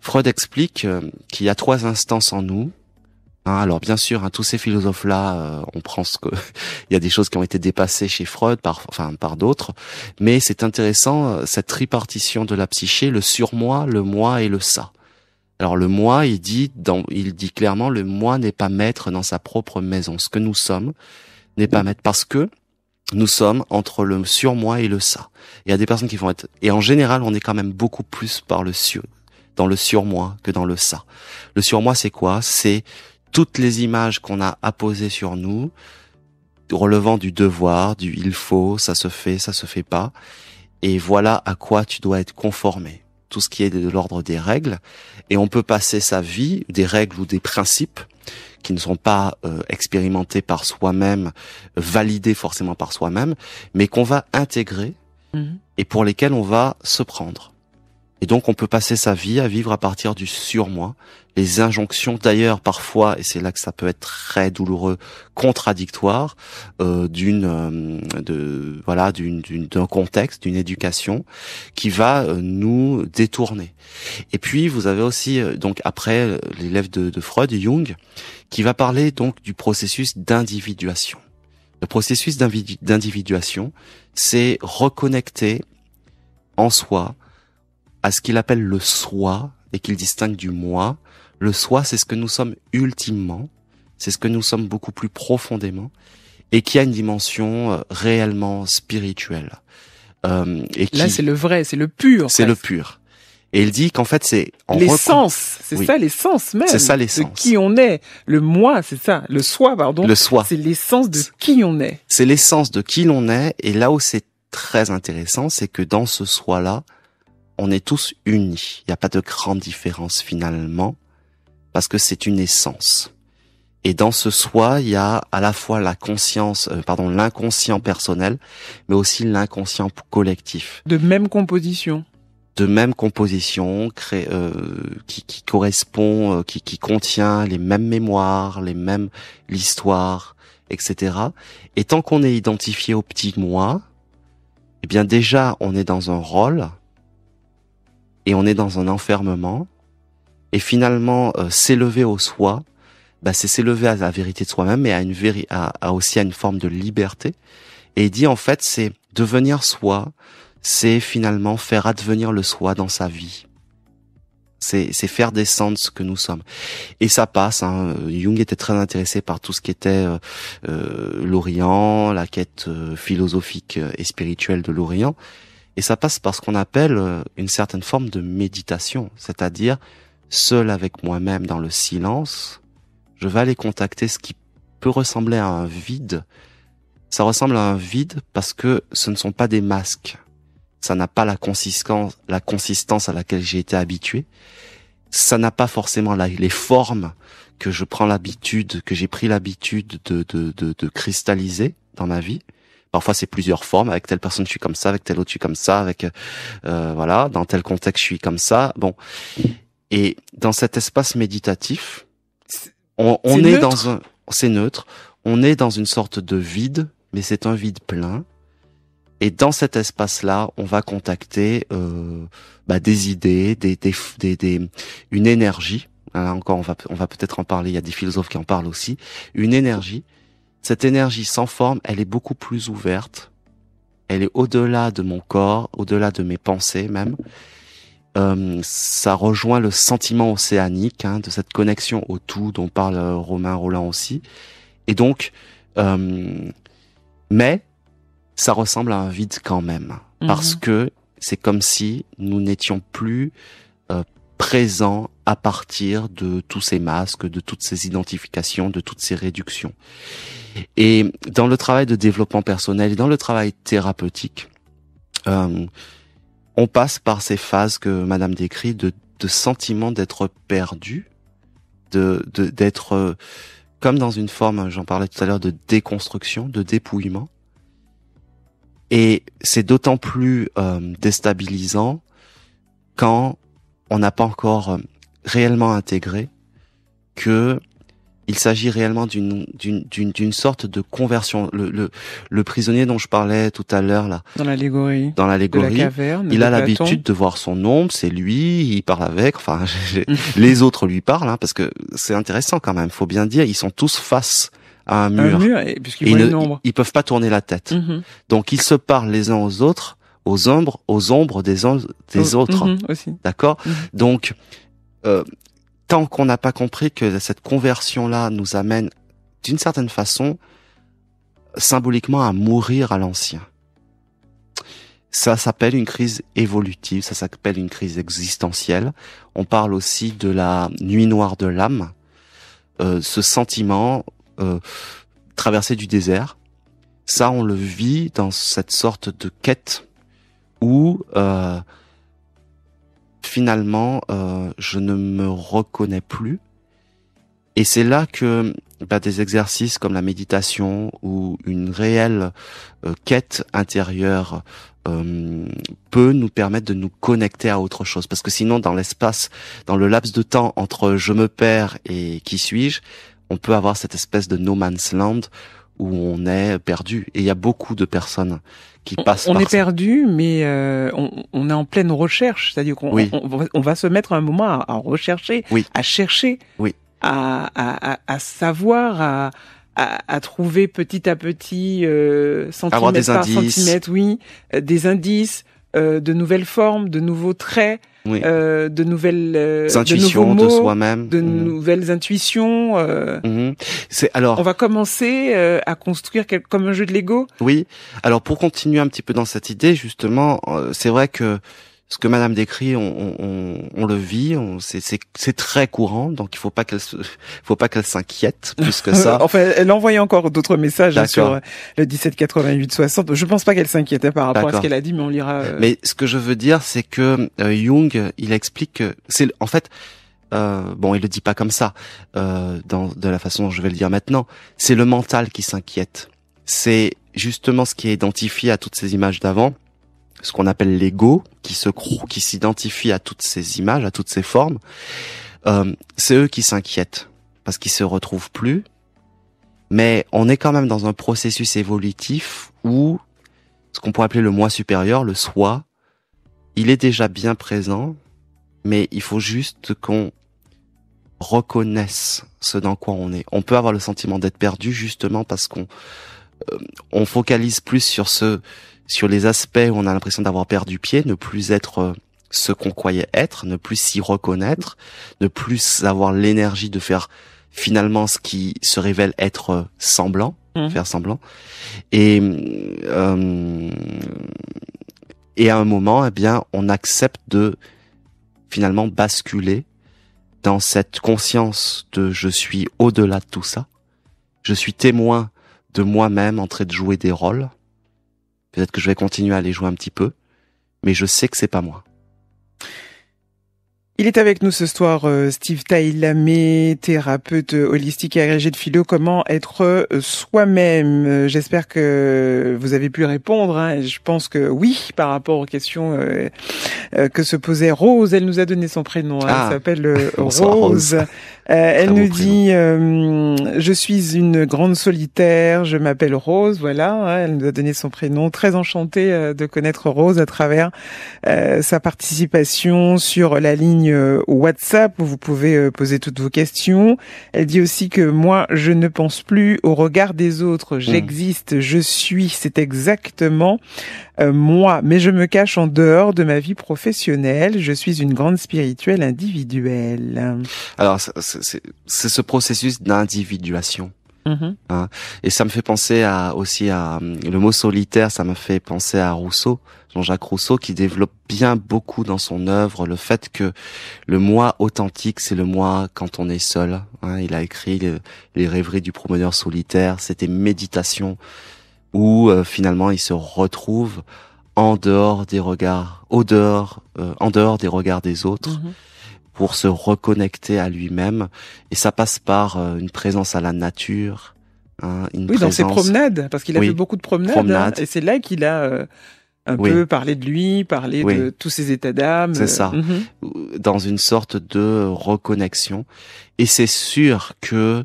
Freud explique qu'il y a trois instances en nous ah, alors bien sûr, à hein, tous ces philosophes-là, euh, on on pense qu'il (laughs) y a des choses qui ont été dépassées chez Freud, par, enfin par d'autres, mais c'est intéressant euh, cette tripartition de la psyché, le surmoi, le moi et le ça. Alors le moi, il dit, il dit clairement, le moi n'est pas maître dans sa propre maison. Ce que nous sommes n'est pas mm. maître parce que nous sommes entre le surmoi et le ça. il y a des personnes qui vont être, et en général, on est quand même beaucoup plus par le dans le surmoi que dans le ça. Le surmoi, c'est quoi C'est toutes les images qu'on a apposées sur nous, relevant du devoir, du il faut, ça se fait, ça se fait pas, et voilà à quoi tu dois être conformé. Tout ce qui est de l'ordre des règles, et on peut passer sa vie des règles ou des principes qui ne sont pas euh, expérimentés par soi-même, validés forcément par soi-même, mais qu'on va intégrer mhm. et pour lesquels on va se prendre. Et donc on peut passer sa vie à vivre à partir du surmoi. Les injonctions d'ailleurs parfois, et c'est là que ça peut être très douloureux, contradictoires euh, d'une euh, de voilà d'une d'un contexte, d'une éducation qui va euh, nous détourner. Et puis vous avez aussi euh, donc après l'élève de, de Freud, Jung, qui va parler donc du processus d'individuation. Le processus d'individuation, c'est reconnecter en soi à ce qu'il appelle le soi et qu'il distingue du moi. Le soi, c'est ce que nous sommes ultimement, c'est ce que nous sommes beaucoup plus profondément et qui a une dimension euh, réellement spirituelle. Euh, et Là, c'est le vrai, c'est le pur. C'est le pur. Et il dit qu'en fait, c'est l'essence. C'est ça l'essence même. C'est ça l'essence. De qui on est. Le moi, c'est ça. Le soi, pardon. Le soi. C'est l'essence de qui on est. C'est l'essence de qui l'on est. Et là où c'est très intéressant, c'est que dans ce soi-là, on est tous unis. Il n'y a pas de grande différence finalement, parce que c'est une essence. Et dans ce soi, il y a à la fois la conscience, euh, pardon, l'inconscient personnel, mais aussi l'inconscient collectif. De même composition. De même composition, euh, qui, correspond, euh, qui, qui, contient les mêmes mémoires, les mêmes l'histoire, etc. Et tant qu'on est identifié au petit moi, eh bien déjà on est dans un rôle et on est dans un enfermement. Et finalement, euh, s'élever au soi, bah, c'est s'élever à la vérité de soi-même et à une à, aussi à une forme de liberté. Et il dit en fait, c'est devenir soi, c'est finalement faire advenir le soi dans sa vie. C'est faire descendre ce que nous sommes. Et ça passe. Hein. Jung était très intéressé par tout ce qui était euh, euh, l'Orient, la quête philosophique et spirituelle de l'Orient. Et ça passe par ce qu'on appelle euh, une certaine forme de méditation, c'est-à-dire seul avec moi-même dans le silence, je vais aller contacter ce qui peut ressembler à un vide. Ça ressemble à un vide parce que ce ne sont pas des masques. Ça n'a pas la consistance, la consistance à laquelle j'ai été habitué. Ça n'a pas forcément les formes que je prends l'habitude, que j'ai pris l'habitude de, de, de cristalliser dans ma vie. Parfois, c'est plusieurs formes. Avec telle personne, je suis comme ça. Avec telle autre, je suis comme ça. Avec euh, voilà, dans tel contexte, je suis comme ça. Bon. Et dans cet espace méditatif, on, est, dans un, c'est neutre. On est dans une sorte de vide, mais c'est un vide plein. Et dans cet espace-là, on va contacter euh, bah, des idées, des, des, des, une énergie. Là hein, encore, on va, on va peut-être en parler. Il y a des philosophes qui en parlent aussi. Une énergie cette énergie sans forme, elle est beaucoup plus ouverte. Elle est au-delà de mon corps, au-delà de mes pensées même. Euh, ça rejoint le sentiment océanique hein, de cette connexion au tout dont parle euh, Romain Roland aussi. Et donc, euh, mais ça ressemble à un vide quand même, mhm. parce que c'est comme si nous n'étions plus euh, présents à partir de tous ces masques, de toutes ces identifications, de toutes ces réductions. Et dans le travail de développement personnel et dans le travail thérapeutique, euh, on passe par ces phases que Madame décrit de, de sentiment d'être perdu, de d'être euh, comme dans une forme, j'en parlais tout à l'heure, de déconstruction, de dépouillement. Et c'est d'autant plus euh, déstabilisant quand on n'a pas encore réellement intégré que il s'agit réellement d'une d'une sorte de conversion. Le, le, le, prisonnier dont je parlais tout à l'heure là. Dans l'allégorie. Dans l'allégorie. La il a l'habitude de voir son ombre, c'est lui, il parle avec. Enfin, (laughs) (laughs) les autres lui parlent hein, parce que c'est intéressant quand même. Faut bien dire, ils sont tous face à un mur. Un mur puisqu'ils ils, ne, ils peuvent pas tourner la tête. Mhm. Donc ils se parlent les uns aux autres, aux ombres, aux ombres des des autres. Mhm, D'accord. Mhm. Donc euh, tant qu'on n'a pas compris que cette conversion-là nous amène, d'une certaine façon, symboliquement à mourir à l'ancien. Ça s'appelle une crise évolutive, ça s'appelle une crise existentielle. On parle aussi de la nuit noire de l'âme, euh, ce sentiment euh, traversé du désert. Ça, on le vit dans cette sorte de quête où euh, finalement, euh, je ne me reconnais plus. Et c'est là que bah, des exercices comme la méditation ou une réelle euh, quête intérieure euh, peut nous permettre de nous connecter à autre chose. Parce que sinon, dans l'espace, dans le laps de temps entre je me perds et qui suis-je, on peut avoir cette espèce de no man's land où on est perdu. Et il y a beaucoup de personnes on, est perdu, mais euh, on, est en pleine recherche, c'est-à-dire qu'on on, va se mettre un moment à, rechercher, à chercher, oui. à, savoir, à, trouver petit à petit, euh, centimètre par centimètre, oui, euh, des indices, euh, de nouvelles formes, de nouveaux traits, oui. Euh, de nouvelles intuitions euh, de, soi-même, de mhm. nouvelles intuitions. Euh. Mhm. C'est alors on va commencer à construire comme un jeu de Lego. Oui. Alors pour continuer un petit peu dans cette idée, justement, c'est vrai que ce que Madame décrit, on, on, on le vit, c'est très courant, donc il faut pas qu'elle faut pas qu'elle s'inquiète plus que ça. (laughs) fait, elle envoyait encore d'autres messages hein, sur euh, le 17 88 60. Je pense pas qu'elle s'inquiétait par rapport à ce qu'elle a dit, mais on lira. Euh, mais ce que je veux dire, c'est que euh, Jung, il explique que c'est en fait. bon, il le dit pas comme ça, dans, de la façon dont je vais le dire maintenant. C'est le mental qui s'inquiète. C'est justement ce qui est identifié à toutes ces images d'avant ce qu'on appelle l'ego, qui se qui s'identifie à toutes ces images, à toutes ces formes, euh, c'est eux qui s'inquiètent parce qu'ils se retrouvent plus. Mais on est quand même dans un processus évolutif où ce qu'on pourrait appeler le moi supérieur, le soi, il est déjà bien présent, mais il faut juste qu'on reconnaisse ce dans quoi on est. On peut avoir le sentiment d'être perdu justement parce qu'on euh, on focalise plus sur ce sur les aspects où on a l'impression d'avoir perdu pied, ne plus être euh, ce qu'on croyait être, ne plus s'y reconnaître, ne plus avoir l'énergie de faire finalement ce qui se révèle être euh, semblant, mmh. faire semblant. Et euh, et à un moment, eh bien, on accepte de finalement basculer dans cette conscience de je suis au-delà de tout ça. Je suis témoin de moi-même en train de jouer des rôles. Peut-être que je vais continuer à les jouer un petit peu, mais je sais que c'est pas moi. Il est avec nous ce soir, euh, Steve Taïlamé, thérapeute euh, holistique et agrégé de philo. Comment être euh, soi-même J'espère que vous avez pu répondre. Hein. Je pense que oui, par rapport aux questions que se posait Rose. Elle nous a donné son prénom. Hein. Elle ah. s'appelle (laughs) Rose. elle nous dit Je suis une grande solitaire. Je m'appelle Rose. Voilà. Hein. Elle nous a donné son prénom. Très enchantée de connaître Rose à travers sa participation sur la ligne euh, WhatsApp où vous pouvez euh, poser toutes vos questions. Elle dit aussi que moi, je ne pense plus au regard des autres. Hmm. J'existe, je suis. C'est exactement euh, moi. Mais je me cache en dehors de ma vie professionnelle. Je suis une grande spirituelle individuelle. Alors, c'est ce processus d'individuation Mhm. Ah. Et ça me fait penser à, aussi à le mot solitaire, ça me fait penser à Rousseau, Jean-Jacques Rousseau, qui développe bien beaucoup dans son œuvre le fait que le moi authentique, c'est le moi quand on est seul. Hein. Il a écrit les, rêveries du promeneur solitaire, c'était méditation, où euh, finalement il se retrouve en dehors des regards, au dehors, euh, en dehors des regards des autres. Mhm pour se reconnecter à lui-même. Et ça passe par euh, une présence à la nature. Hein, une oui, dans ses promenades, parce qu'il a fait beaucoup de promenades. Hein, et c'est là qu'il a euh, un peu parlé de lui, parlé de tous ses états d'âme. C'est ça. Euh, mhm. Dans une sorte de reconnexion. Et c'est sûr que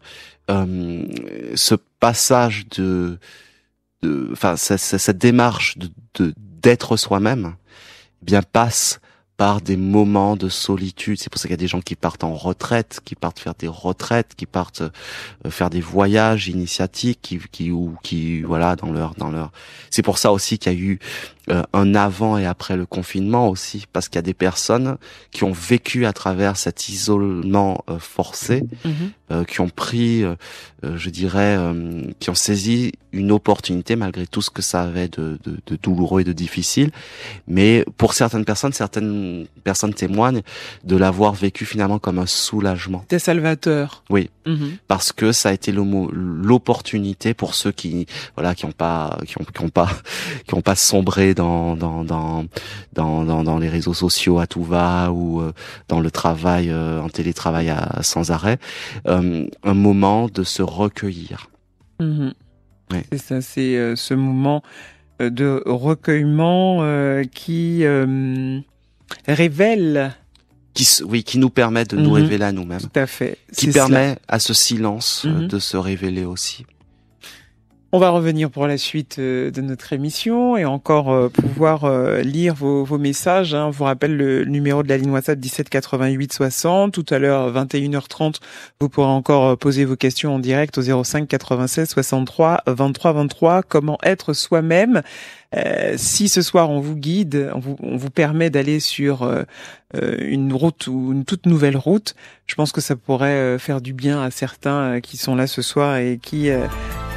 ce passage de... Enfin, cette démarche de d'être soi-même, eh bien passe par des moments de solitude. C'est pour ça qu'il y a des gens qui partent en retraite, qui partent faire des retraites, qui partent euh, faire des voyages initiatiques, qui, ou qui voilà dans leur dans leur. C'est pour ça aussi qu'il y a eu euh, un avant et après le confinement aussi, parce qu'il y a des personnes qui ont vécu à travers cet isolement euh, forcé, mhm. euh, qui ont pris, je dirais, qui ont saisi une opportunité malgré tout ce que ça avait de, de, de, douloureux et de difficile. Mais pour certaines personnes, certaines personnes témoignent de l'avoir vécu finalement comme un soulagement. des salvateur. Oui, mhm. parce que ça a été l'opportunité pour ceux qui, voilà, qui n'ont pas, qui ont, qui ont pas, (laughs) qui ont pas sombré dans dans dans dans les réseaux sociaux à tout va ou euh, dans le travail euh, en télétravail à, sans arrêt, euh, un moment de se recueillir. Mhm. C'est ça, c'est ce moment de recueillement qui révèle qui, oui, qui nous permet de nous mhm. révéler à nous-mêmes. Tout à fait. Qui permet à ce silence mhm. de se révéler aussi. On va revenir pour la suite euh, de notre émission et encore euh, pouvoir euh, lire vos, messages. Hein. On vous rappelle le numéro de la ligne WhatsApp 17 88 60. Tout à l'heure, 21h30, vous pourrez encore poser vos questions en direct au 05 96 63 23 23. Comment être soi-même si ce soir on vous guide, on vous, permet d'aller sur une route ou une toute nouvelle route, je pense que ça pourrait faire du bien à certains qui sont là ce soir et qui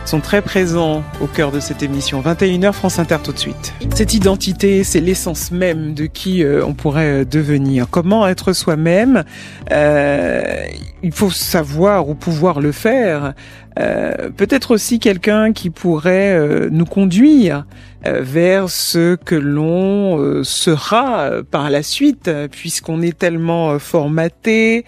sont très présents au cœur de cette émission. 21h France Inter tout de suite. Cette identité, c'est l'essence même de qui euh, on pourrait euh, devenir. Comment être soi-même euh, Il faut savoir ou pouvoir le faire. peut-être aussi quelqu'un qui pourrait nous conduire vers ce que l'on sera par la suite, puisqu'on est tellement formaté,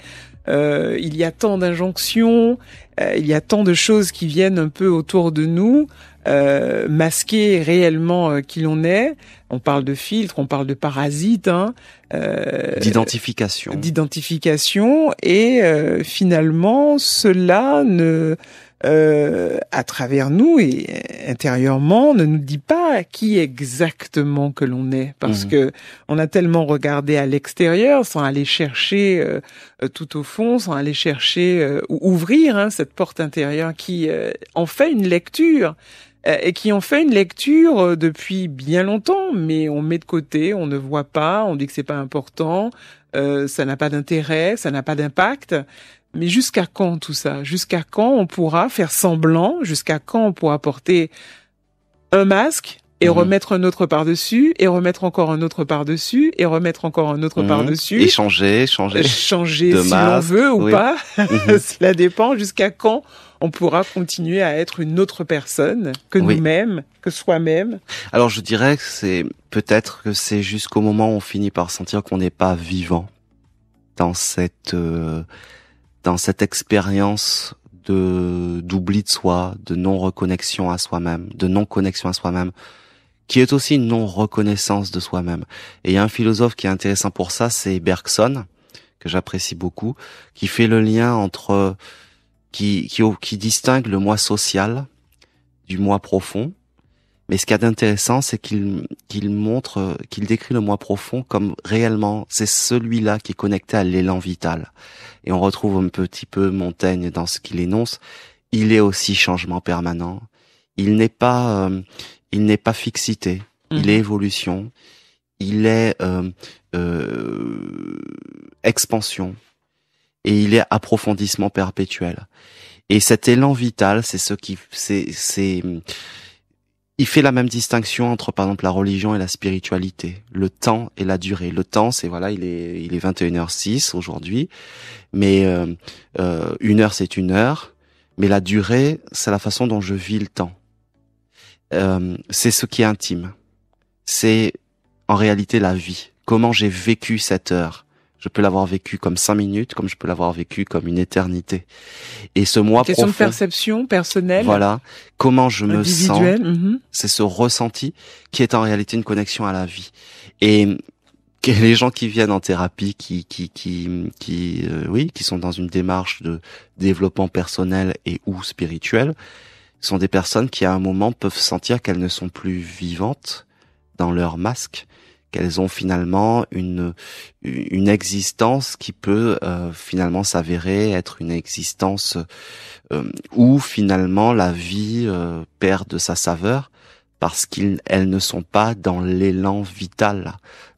il y a tant d'injonctions, euh, il y a tant de choses qui viennent un peu autour de nous, euh, masquer réellement euh, qui l'on est. On parle de filtres, on parle de parasites. hein, euh, d'identification, d'identification, et euh, finalement cela ne euh, à travers nous et intérieurement ne nous dit pas qui exactement que l'on est parce mhm. que on a tellement regardé à l'extérieur sans aller chercher euh, tout au fond, sans aller chercher euh, ou ouvrir hein, cette porte intérieure qui en fait une lecture et qui en fait une lecture depuis bien longtemps, mais on met de côté, on ne voit pas, on dit que c'est pas important, ça n'a pas d'intérêt, ça n'a pas d'impact. Mais jusqu'à quand tout ça Jusqu'à quand on pourra faire semblant Jusqu'à quand on pourra porter un masque et mhm. remettre un autre par-dessus, et remettre encore un autre par-dessus, et remettre encore un autre mhm. par-dessus. Et changer, euh, changer. Changer si on veut ou pas. Mhm. (laughs) Cela dépend jusqu'à quand on pourra continuer à être une autre personne que nous-mêmes, que soi-même. Alors je dirais que c'est peut-être que c'est jusqu'au moment où on finit par sentir qu'on n'est pas vivant dans cette... Euh, dans cette expérience de d'oubli de soi, de non reconnexion à soi-même, de non connexion à soi-même, qui est aussi une non reconnaissance de soi-même. Et il y a un philosophe qui est intéressant pour ça, c'est Bergson, que j'apprécie beaucoup, qui fait le lien entre qui, qui qui distingue le moi social du moi profond. Mais ce qu'il y a d'intéressant, c'est qu'il qu'il montre, qu'il décrit le moi profond comme réellement, c'est celui-là qui est connecté à l'élan vital et on retrouve un petit peu Montaigne dans ce qu'il énonce, il est aussi changement permanent. Il n'est pas, euh, il n'est pas fixité. Il est mhm. évolution. Il est euh, euh, expansion et il est approfondissement perpétuel. Et cet élan vital, c'est ce qui, c'est, c'est, il fait la même distinction entre par exemple la religion et la spiritualité, le temps et la durée. Le temps, c'est voilà, il est il est 21h06 aujourd'hui, mais euh, euh, une heure c'est une heure, mais la durée, c'est la façon dont je vis le temps. Euh, c'est ce qui est intime. C'est en réalité la vie. Comment j'ai vécu cette heure je peux l'avoir vécu comme cinq minutes, comme je peux l'avoir vécu comme une éternité. Et ce moi question de perception personnelle. Voilà, comment je me sens. Mhm. C'est ce ressenti qui est en réalité une connexion à la vie. Et les gens qui viennent en thérapie, qui qui qui qui euh, oui, qui sont dans une démarche de développement personnel et ou spirituel, sont des personnes qui à un moment peuvent sentir qu'elles ne sont plus vivantes dans leur masque, qu'elles ont finalement une une existence qui peut euh, finalement s'avérer être une existence euh, où finalement la vie euh, perd de sa saveur parce qu'elles ne sont pas dans l'élan vital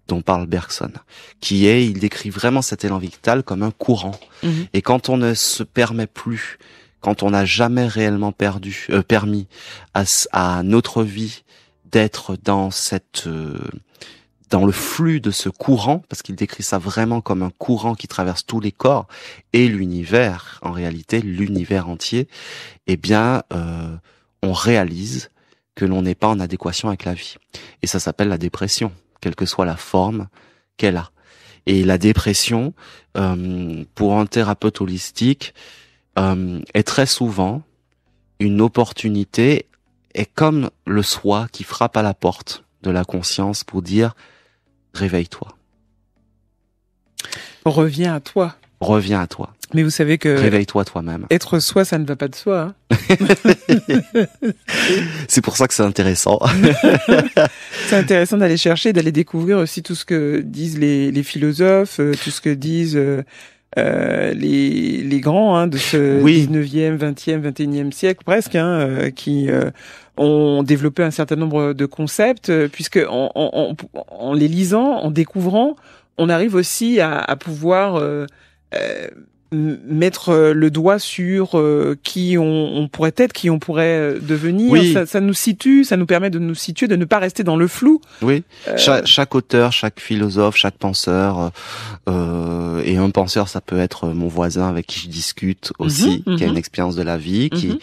dont parle Bergson, qui est, il décrit vraiment cet élan vital comme un courant. Mhm. Et quand on ne se permet plus, quand on n'a jamais réellement perdu, permis à, notre vie d'être dans cette dans le flux de ce courant, parce qu'il décrit ça vraiment comme un courant qui traverse tous les corps et l'univers, en réalité l'univers entier, eh bien, euh, on réalise que l'on n'est pas en adéquation avec la vie. Et ça s'appelle la dépression, quelle que soit la forme qu'elle a. Et la dépression, euh, pour un thérapeute holistique, euh, est très souvent une opportunité, est comme le soi qui frappe à la porte de la conscience pour dire réveille-toi. Reviens à toi. Reviens à toi. Mais vous savez que... Réveille-toi toi-même. Être soi, ça ne va pas de soi. Hein. (laughs) c'est pour ça que c'est intéressant. (laughs) c'est intéressant d'aller chercher, d'aller découvrir aussi tout ce que disent les, philosophes, euh, tout ce que disent euh, euh, les, les, grands hein, de ce 19e, 20e, 21e siècle presque, hein, euh, qui euh, ont développé un certain nombre de concepts, puisque en, en, en, en les lisant, en découvrant, on arrive aussi à, pouvoir... Euh, mettre euh, le doigt sur euh, qui on, pourrait être, qui on pourrait euh, devenir. Ça, nous situe, ça nous permet de nous situer, de ne pas rester dans le flou. Oui. chaque auteur, chaque philosophe, chaque penseur, et un penseur, ça peut être mon voisin avec qui je discute mhm, aussi, qui a mhm. une expérience de la vie, qui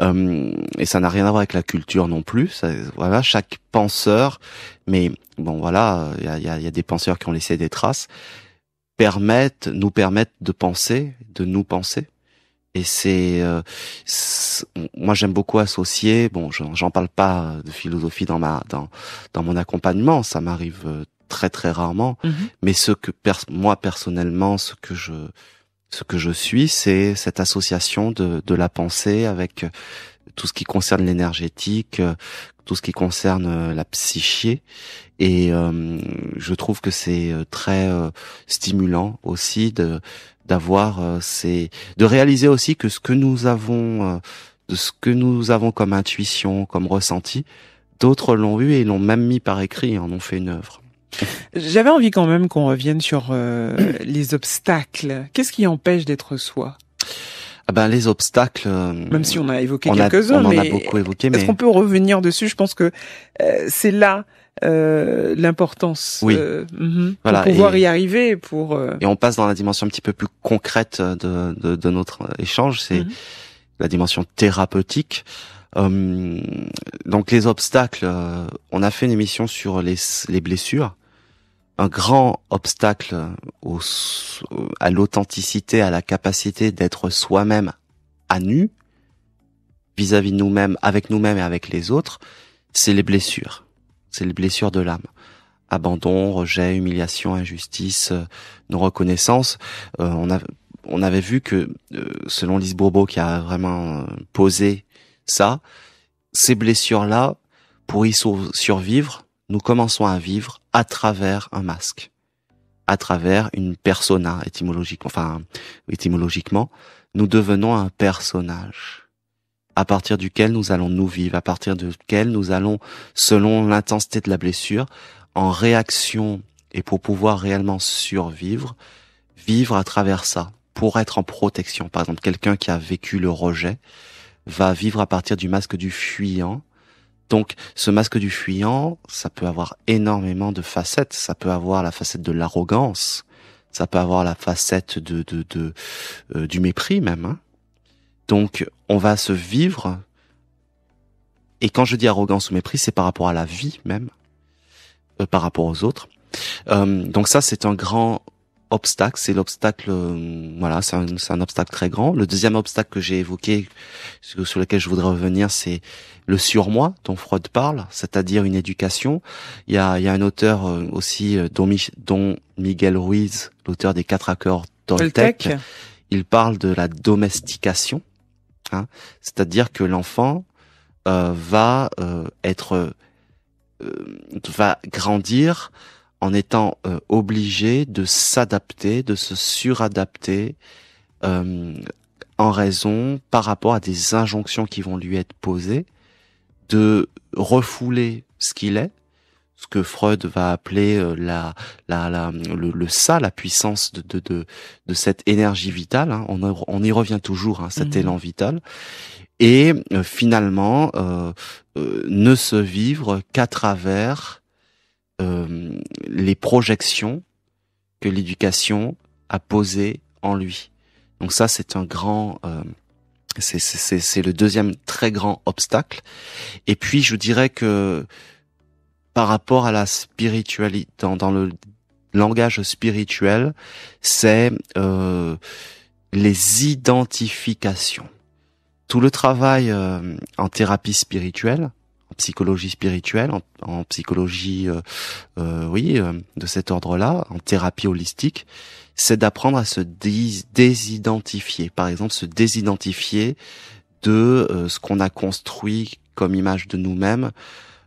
mhm. et ça n'a rien à voir avec la culture non plus. voilà, chaque penseur, mais bon, voilà, il y y a des penseurs qui ont laissé des traces permettent, nous permettent de penser, de nous penser. Et c'est, euh, moi j'aime beaucoup associer. Bon, j'en parle pas de philosophie dans ma dans dans mon accompagnement, ça m'arrive euh, très très rarement. Mm-hmm. Mais ce que pers moi personnellement, ce que je ce que je suis, c'est cette association de de la pensée avec tout ce qui concerne l'énergétique, euh, tout ce qui concerne euh, la psyché. Et euh, je trouve que c'est très stimulant aussi de d'avoir de réaliser aussi que ce que nous avons, de ce que nous avons comme intuition, comme ressenti, d'autres l'ont eu et l'ont même mis par écrit et en hein, ont fait une œuvre. J'avais envie quand même qu'on revienne sur les obstacles. Qu'est-ce qui empêche d'être soi ah ben, les obstacles. Euh, Même si on a évoqué quelques-uns, on en a beaucoup évoqué. Est-ce qu'on peut revenir dessus Je pense que euh, c'est là euh, l'importance. Oui. Euh, mhm, pour pouvoir y arriver, pour. Et on passe dans la dimension un petit peu plus concrète de, de, de notre échange, c'est mhm. la dimension thérapeutique. Hum, donc les obstacles. on a fait une émission sur les, les blessures un grand obstacle au, à l'authenticité, à la capacité d'être soi-même à nu, vis-à-vis -vis à vis de nous mêmes avec nous-mêmes et avec les autres, c'est les blessures. C'est les blessures de l'âme. Abandon, rejet, humiliation, injustice, euh, non reconnaissance. Euh, on, a, on avait vu que, euh, selon Lise Bourbeau qui a vraiment posé ça, ces blessures-là, pour y survivre, nous commençons à vivre à travers un masque, à travers une persona étymologique, enfin étymologiquement, nous devenons un personnage à partir duquel nous allons nous vivre, à partir duquel nous allons, selon l'intensité de la blessure, en réaction et pour pouvoir réellement survivre, vivre à travers ça, pour être en protection. Par exemple, quelqu'un qui a vécu le rejet va vivre à partir du masque du fuyant, donc ce masque du fuyant, ça peut avoir énormément de facettes. Ça peut avoir la facette de l'arrogance, ça peut avoir la facette de, de, euh, du mépris même. Hein. Donc on va se vivre. Et quand je dis arrogance ou mépris, c'est par rapport à la vie même, euh, par rapport aux autres. Euh, donc ça, c'est un grand obstacle, c'est l'obstacle, euh, voilà, c'est un, un, obstacle très grand. Le deuxième obstacle que j'ai évoqué, sur lequel je voudrais revenir, c'est le surmoi dont Freud parle, c'est-à-dire une éducation. Il y a, il y a un auteur euh, aussi, euh, dont, Miguel Ruiz, l'auteur des quatre accords Toltec, il parle de la domestication, hein, c'est-à-dire que l'enfant va être, va grandir en étant euh, obligé de s'adapter, de se suradapter euh, en raison par rapport à des injonctions qui vont lui être posées, de refouler ce qu'il est, ce que Freud va appeler euh, la, la, le, ça, la puissance de, de, de, cette énergie vitale. Hein. On, on, y revient toujours, hein, cet mmh. élan vital. Et finalement, ne se vivre qu'à travers euh, les projections que l'éducation a posées en lui. Donc ça, c'est un grand, euh, c'est le deuxième très grand obstacle. Et puis, je dirais que par rapport à la spiritualité, dans, le langage spirituel, c'est euh, les identifications. Tout le travail euh, en thérapie spirituelle, psychologie spirituelle, en, psychologie, euh, euh oui, euh, de cet ordre-là, en thérapie holistique, c'est d'apprendre à se désidentifier. Par exemple, se désidentifier de euh, ce qu'on a construit comme image de nous-mêmes.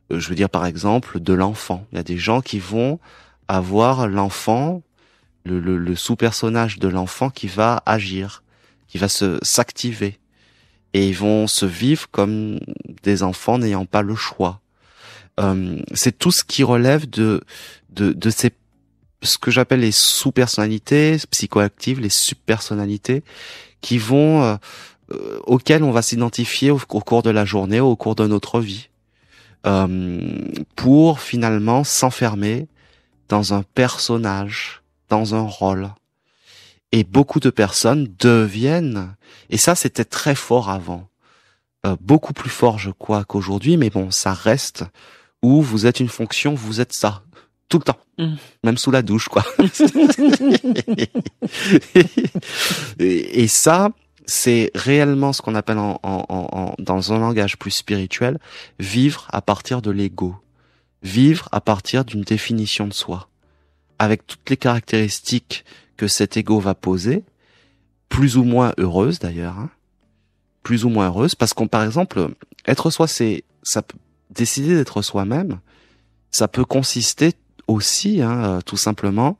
je veux dire, par exemple, de l'enfant. Il y a des gens qui vont avoir l'enfant, le, le, le sous-personnage de l'enfant qui va agir, qui va se s'activer et ils vont se vivre comme des enfants n'ayant pas le choix. Euh, c'est tout ce qui relève de de, de ce que j'appelle les sous-personnalités psychoactives, les sub-personnalités, qui vont euh, euh, auxquelles on va s'identifier au, au, cours de la journée, au cours de notre vie, euh, pour finalement s'enfermer dans un personnage, dans un rôle et beaucoup de personnes deviennent, et ça c'était très fort avant, euh, beaucoup plus fort je crois qu'aujourd'hui, mais bon, ça reste où vous êtes une fonction, vous êtes ça, tout le temps, mm. même sous la douche quoi. (laughs) et, ça, c'est réellement ce qu'on appelle en, dans un langage plus spirituel, vivre à partir de l'ego, vivre à partir d'une définition de soi, avec toutes les caractéristiques que cet ego va poser, plus ou moins heureuse d'ailleurs, hein, plus ou moins heureuse, parce qu'on par exemple, être soi, c'est ça peut décider d'être soi-même, ça peut consister aussi, hein, euh, tout simplement,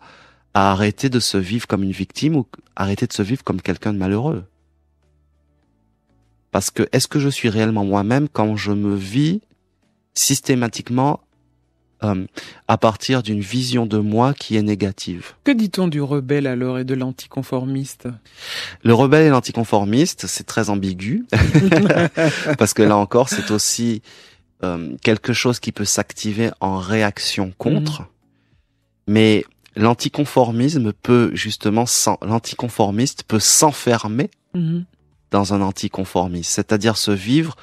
à arrêter de se vivre comme une victime ou arrêter de se vivre comme quelqu'un de malheureux. Parce que est-ce que je suis réellement moi-même quand je me vis systématiquement euh, à partir d'une vision de moi qui est négative. Que dit-on du rebelle alors et de l'anticonformiste Le rebelle et l'anticonformiste, c'est très ambigu, (laughs) (laughs) parce que là encore, c'est aussi euh, quelque chose qui peut s'activer en réaction contre, mhm. mais l'anticonformisme peut justement, l'anticonformiste peut s'enfermer mhm. dans un anticonformisme, c'est-à-dire se vivre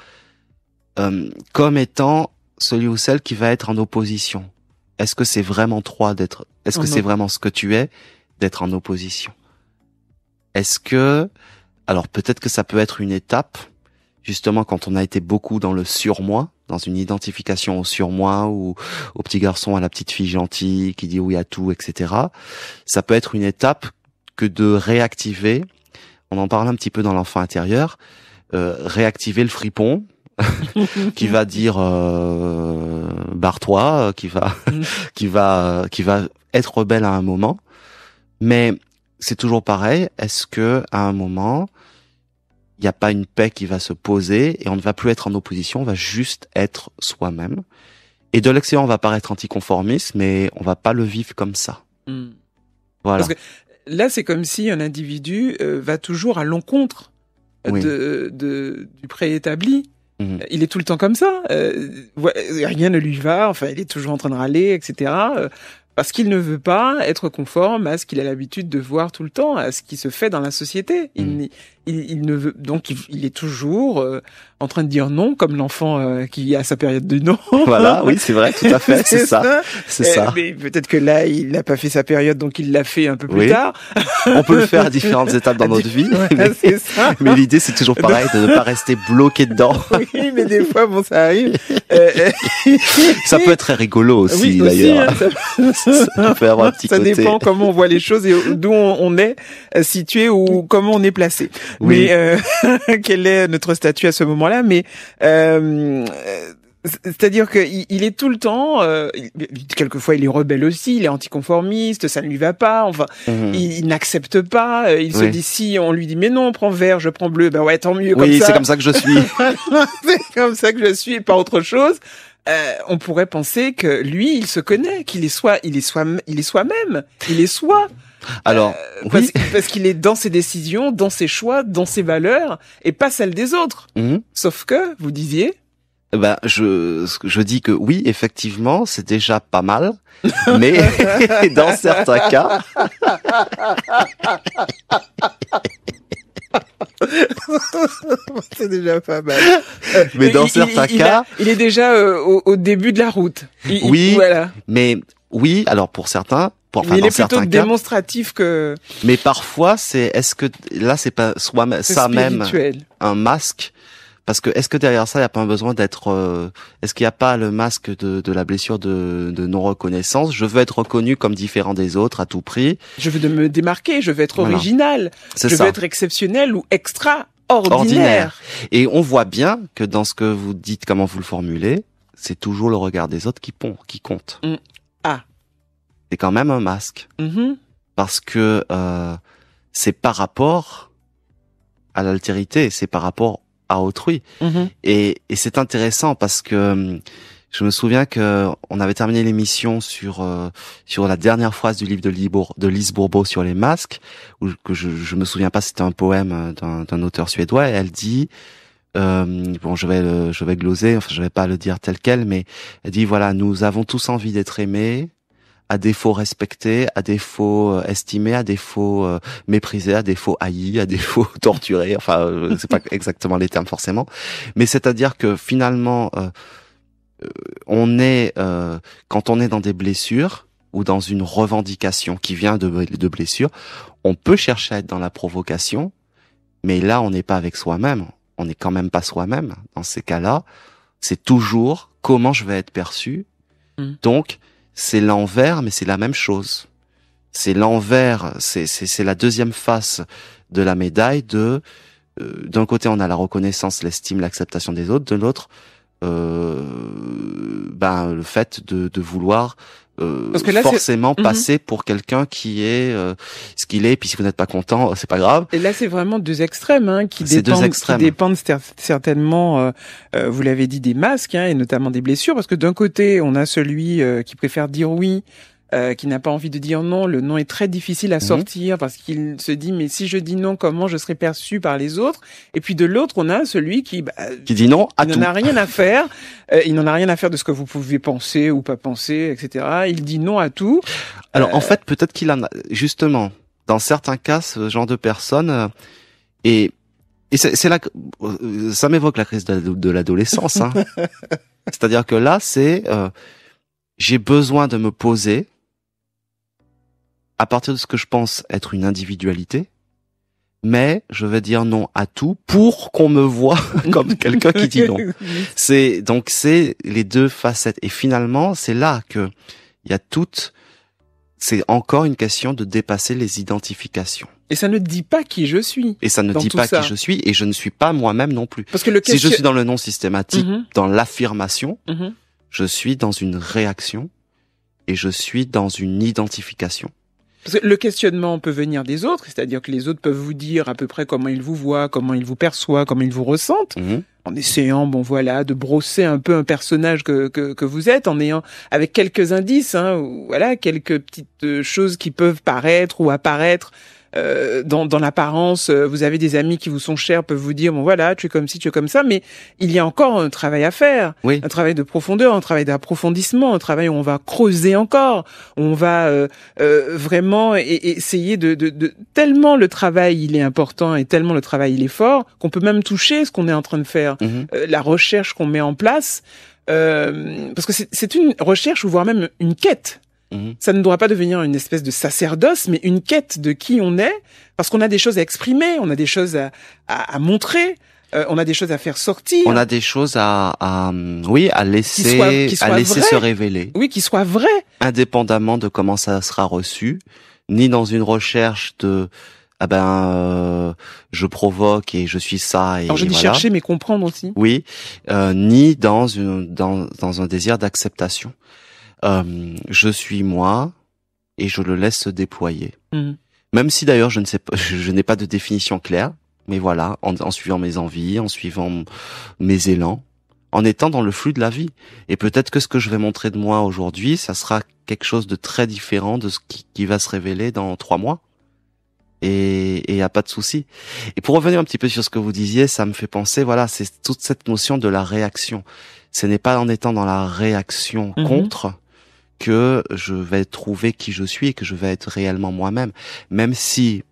euh, comme étant celui ou celle qui va être en opposition. Est-ce que c'est vraiment toi d'être, est-ce que c'est vraiment ce que tu es d'être en opposition? Est-ce que, alors peut-être que ça peut être une étape, justement quand on a été beaucoup dans le surmoi, dans une identification au surmoi ou au petit garçon, à la petite fille gentille qui dit oui à tout, etc. Ça peut être une étape que de réactiver, on en parle un petit peu dans l'enfant intérieur, euh, réactiver le fripon, (laughs) qui va dire euh, barre-toi, qui va, (laughs) qui va, qui va être rebelle à un moment. Mais c'est toujours pareil. Est-ce que à un moment, il n'y a pas une paix qui va se poser et on ne va plus être en opposition, on va juste être soi-même. Et de l'excellent, on va paraître anticonformiste, mais on va pas le vivre comme ça. Hmm. Voilà. là, c'est comme si un individu euh, va toujours à l'encontre euh, de, du préétabli. Mhm. Il est tout le temps comme ça. Euh, rien ne lui va. Enfin, il est toujours en train de râler, etc. Euh, parce qu'il ne veut pas être conforme à ce qu'il a l'habitude de voir tout le temps, à ce qui se fait dans la société. Il, mhm il, il, ne veut donc il, est toujours euh, en train de dire non comme l'enfant euh, qui a sa période de non. (laughs) Voilà, oui, c'est vrai, tout à fait, (laughs) c'est ça. C'est ça. Eh, mais peut-être que là, il n'a pas fait sa période donc il l'a fait un peu plus tard. (laughs) On peut le faire à différentes étapes dans notre vie. mais, l'idée c'est toujours pareil de ne pas rester bloqué dedans. oui, mais des fois bon ça arrive. Euh, ça peut être très rigolo aussi d'ailleurs. Hein, ça, avoir un petit ça dépend comment on voit les choses et d'où on est situé ou comment on est placé oui. Euh, (laughs) quel est notre statut à ce moment-là. Mais euh, euh, c'est-à-dire qu'il il est tout le temps, quelquefois il est rebelle aussi, il est anticonformiste, ça ne lui va pas, enfin, mhm. il, n'accepte pas, il se dit si, on lui dit mais non, on prend vert, je prends bleu, ben ouais, tant mieux. Oui, c'est comme ça que je suis. (laughs) c'est comme ça que je suis pas autre chose. on pourrait penser que lui, il se connaît, qu'il est soi, il est soi, il est soi-même, il est soi. Alors, euh, oui. parce, qu'il est dans ses décisions, dans ses choix, dans ses valeurs, et pas celles des autres. Mhm. Sauf que, vous disiez, eh ben, je, je dis que oui, effectivement, c'est déjà pas mal, mais (laughs) dans certains cas. (laughs) c'est déjà pas mal. mais euh, dans certains cas. il est déjà euh, au, au, début de la route. oui, voilà. mais oui, alors pour certains, il est plutôt démonstratif que. Mais parfois, c'est est-ce que là, c'est pas soi ça même un masque parce que est-ce que derrière ça, il n'y a pas un besoin d'être euh, Est-ce qu'il n'y a pas le masque de, de la blessure de, de non reconnaissance Je veux être reconnu comme différent des autres à tout prix. Je veux de me démarquer. Je veux être original. Je veux être exceptionnel ou extraordinaire. Et on voit bien que dans ce que vous dites, comment vous le formulez, c'est toujours le regard des autres qui, qui compte. Mm c'est quand même un masque. Mm-hmm. Parce que euh, c'est par rapport à l'altérité, c'est par rapport à autrui. Mm-hmm. Et, c'est intéressant parce que euh, je me souviens que on avait terminé l'émission sur euh, sur la dernière phrase du livre de, Libour, de Lise Bourbeau sur les masques, où que je, je me souviens pas, c'était un poème euh, d'un auteur suédois, elle dit euh, bon, je vais je vais gloser, enfin, je vais pas le dire tel quel, mais elle dit voilà, nous avons tous envie d'être aimés, à défaut respecté, à défaut euh, estimé, à défaut euh, méprisé, à défaut haï, à défaut (laughs) torturé. Enfin, euh, c'est pas exactement les termes forcément, mais c'est-à-dire que finalement, on est quand on est dans des blessures ou dans une revendication qui vient de, blessures, on peut chercher à être dans la provocation, mais là, on n'est pas avec soi-même. On n'est quand même pas soi-même. Dans ces cas-là, c'est toujours comment je vais être perçu. Mmh. Donc, c'est l'envers, mais c'est la même chose. C'est l'envers, c'est c'est la deuxième face de la médaille de euh, d'un côté on a la reconnaissance, l'estime, l'acceptation des autres, de l'autre euh, ben le fait de, de vouloir euh, parce que forcément mhm. passer pour quelqu'un qui est euh, ce qu'il est. puisque puis si vous n'êtes pas content, euh, c'est pas grave. Et là, c'est vraiment deux extrêmes hein, qui, dépendent, dépendent certainement, vous l'avez dit, des masques hein, et notamment des blessures. Parce que d'un côté, on a celui qui préfère dire oui euh, qui n'a pas envie de dire non. Le non est très difficile à mhm. sortir parce qu'il se dit mais si je dis non, comment je serai perçu par les autres Et puis de l'autre, on a celui qui bah, qui dit non à il n'en a rien à faire. (laughs) Euh, il n'en a rien à faire de ce que vous pouvez penser ou pas penser, etc. Il dit non à tout. Alors en euh, fait, peut-être qu'il en a justement dans certains cas ce genre de personnes et et c'est là que ça m'évoque la crise de l'adolescence. Hein. (laughs) C'est-à-dire que là, c'est j'ai besoin de me poser, à partir de ce que je pense être une individualité, mais je vais dire non à tout pour qu'on me voit (laughs) comme quelqu'un qui dit non. (laughs) C'est donc c'est les deux facettes et finalement c'est là que il y a toute c'est encore une question de dépasser les identifications. Et ça ne dit pas qui je suis. Et ça ne dit pas qui je suis et je ne suis pas moi-même non plus. Parce que si je suis dans le non systématique, mhm. dans l'affirmation, mhm. je suis dans une réaction et je suis dans une identification le questionnement peut venir des autres, c'est-à-dire que les autres peuvent vous dire à peu près comment ils vous voient, comment ils vous perçoivent, comment ils vous ressentent. Mhm. en essayant, bon voilà, de brosser un peu un personnage que, que, vous êtes, en ayant avec quelques indices, hein, voilà, quelques petites euh, choses qui peuvent paraître ou apparaître euh, dans, dans l'apparence, euh, vous avez des amis qui vous sont chers, peuvent vous dire, bon voilà, tu es comme ci, tu es comme ça, mais il y a encore un travail à faire, un travail de profondeur, un travail d'approfondissement, un travail où on va creuser encore, où on va euh, vraiment essayer de, de, de... Tellement le travail, il est important et tellement le travail, il est fort, qu'on peut même toucher ce qu'on est en train de faire, mhm. la recherche qu'on met en place. parce que c'est une recherche ou voire même une quête Mhm. Ça ne doit pas devenir une espèce de sacerdoce, mais une quête de qui on est, parce qu'on a des choses à exprimer, on a des choses à, à, à montrer. Euh, on a des choses à faire sortir. On a des choses à, à oui, à laisser, à laisser se révéler. Oui, qui soit vrai. Indépendamment de comment ça sera reçu, ni dans une recherche de, ah ben, euh, je provoque et je suis ça. Et Alors je dis chercher, mais comprendre aussi. Oui, euh, ni dans une dans dans un désir d'acceptation. Hum, je suis moi et je le laisse se déployer. Mhm. Même si d'ailleurs je ne sais pas, (laughs) je n'ai pas de définition claire, mais voilà, en, suivant mes envies, en suivant mes élans, en étant dans le flux de la vie. Et peut-être que ce que je vais montrer de moi aujourd'hui, ça sera quelque chose de très différent de ce qui, va se révéler dans trois mois. Et il n'y a pas de souci. Et pour revenir un petit peu sur ce que vous disiez, ça me fait penser, voilà, c'est toute cette notion de la réaction. Ce n'est pas en étant dans la réaction mhm. contre, que je vais trouver qui je suis et que je vais être réellement moi-même. Même si,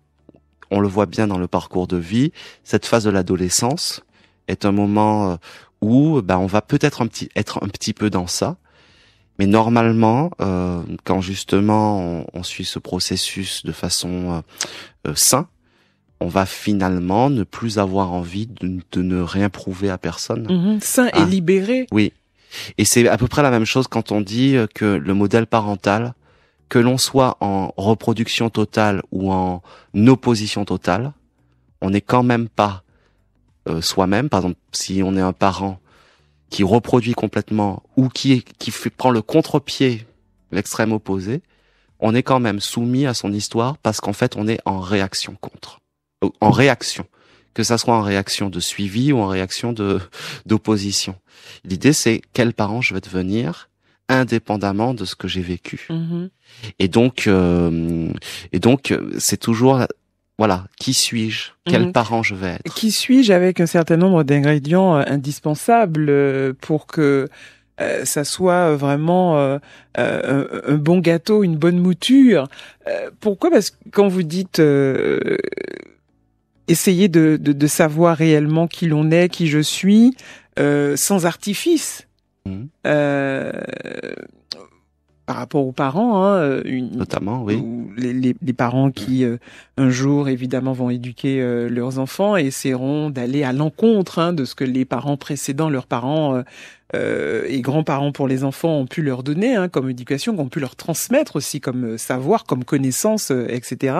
on le voit bien dans le parcours de vie, cette phase de l'adolescence est un moment euh, où ben, on va peut-être un petit, être un petit peu dans ça. Mais normalement, euh, quand justement on, suit ce processus de façon euh, sain, on va finalement ne plus avoir envie de, ne rien prouver à personne. Mm-hmm. sain et ah. libéré. Oui. Et c'est à peu près la même chose quand on dit euh, que le modèle parental, que l'on soit en reproduction totale ou en opposition totale, on n'est quand même pas euh, soi-même. Par exemple, si on est un parent qui reproduit complètement ou qui, prend le contre-pied, l'extrême opposé, on est quand même soumis à son histoire parce qu'en fait, on est en réaction contre, euh, en réaction que ça soit en réaction de suivi ou en réaction de d'opposition. L'idée, c'est quel parent je vais devenir indépendamment de ce que j'ai vécu. Mm-hmm. Et donc, euh, et donc, c'est toujours voilà, qui suis-je Quel mm-hmm. parent je vais être Qui suis-je avec un certain nombre d'ingrédients euh, indispensables euh, pour que ça soit vraiment un, bon gâteau, une bonne mouture. pourquoi Parce que quand vous dites essayer de, de, savoir réellement qui l'on est, qui je suis, euh, sans artifice. Mmh. Euh, par rapport aux parents, hein, euh, une, notamment, oui, les, les, parents qui un jour évidemment vont éduquer leurs enfants et essaieront d'aller à l'encontre hein, de ce que les parents précédents, leurs parents euh, et grands-parents pour les enfants ont pu leur donner hein, comme éducation, ont pu leur transmettre aussi comme euh, savoir, comme connaissance, euh, etc.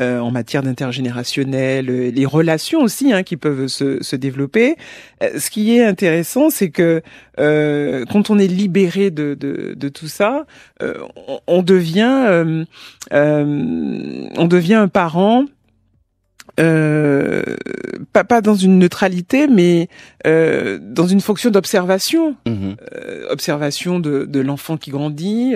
en matière d'intergénérationnel, les relations aussi hein, qui peuvent se, se développer. ce qui est intéressant, c'est que quand on est libéré de, de, de tout ça, on devient on devient un parent euh, pas, dans une neutralité, mais euh, dans une fonction d'observation, mm-hmm. euh, observation de, l'enfant qui grandit,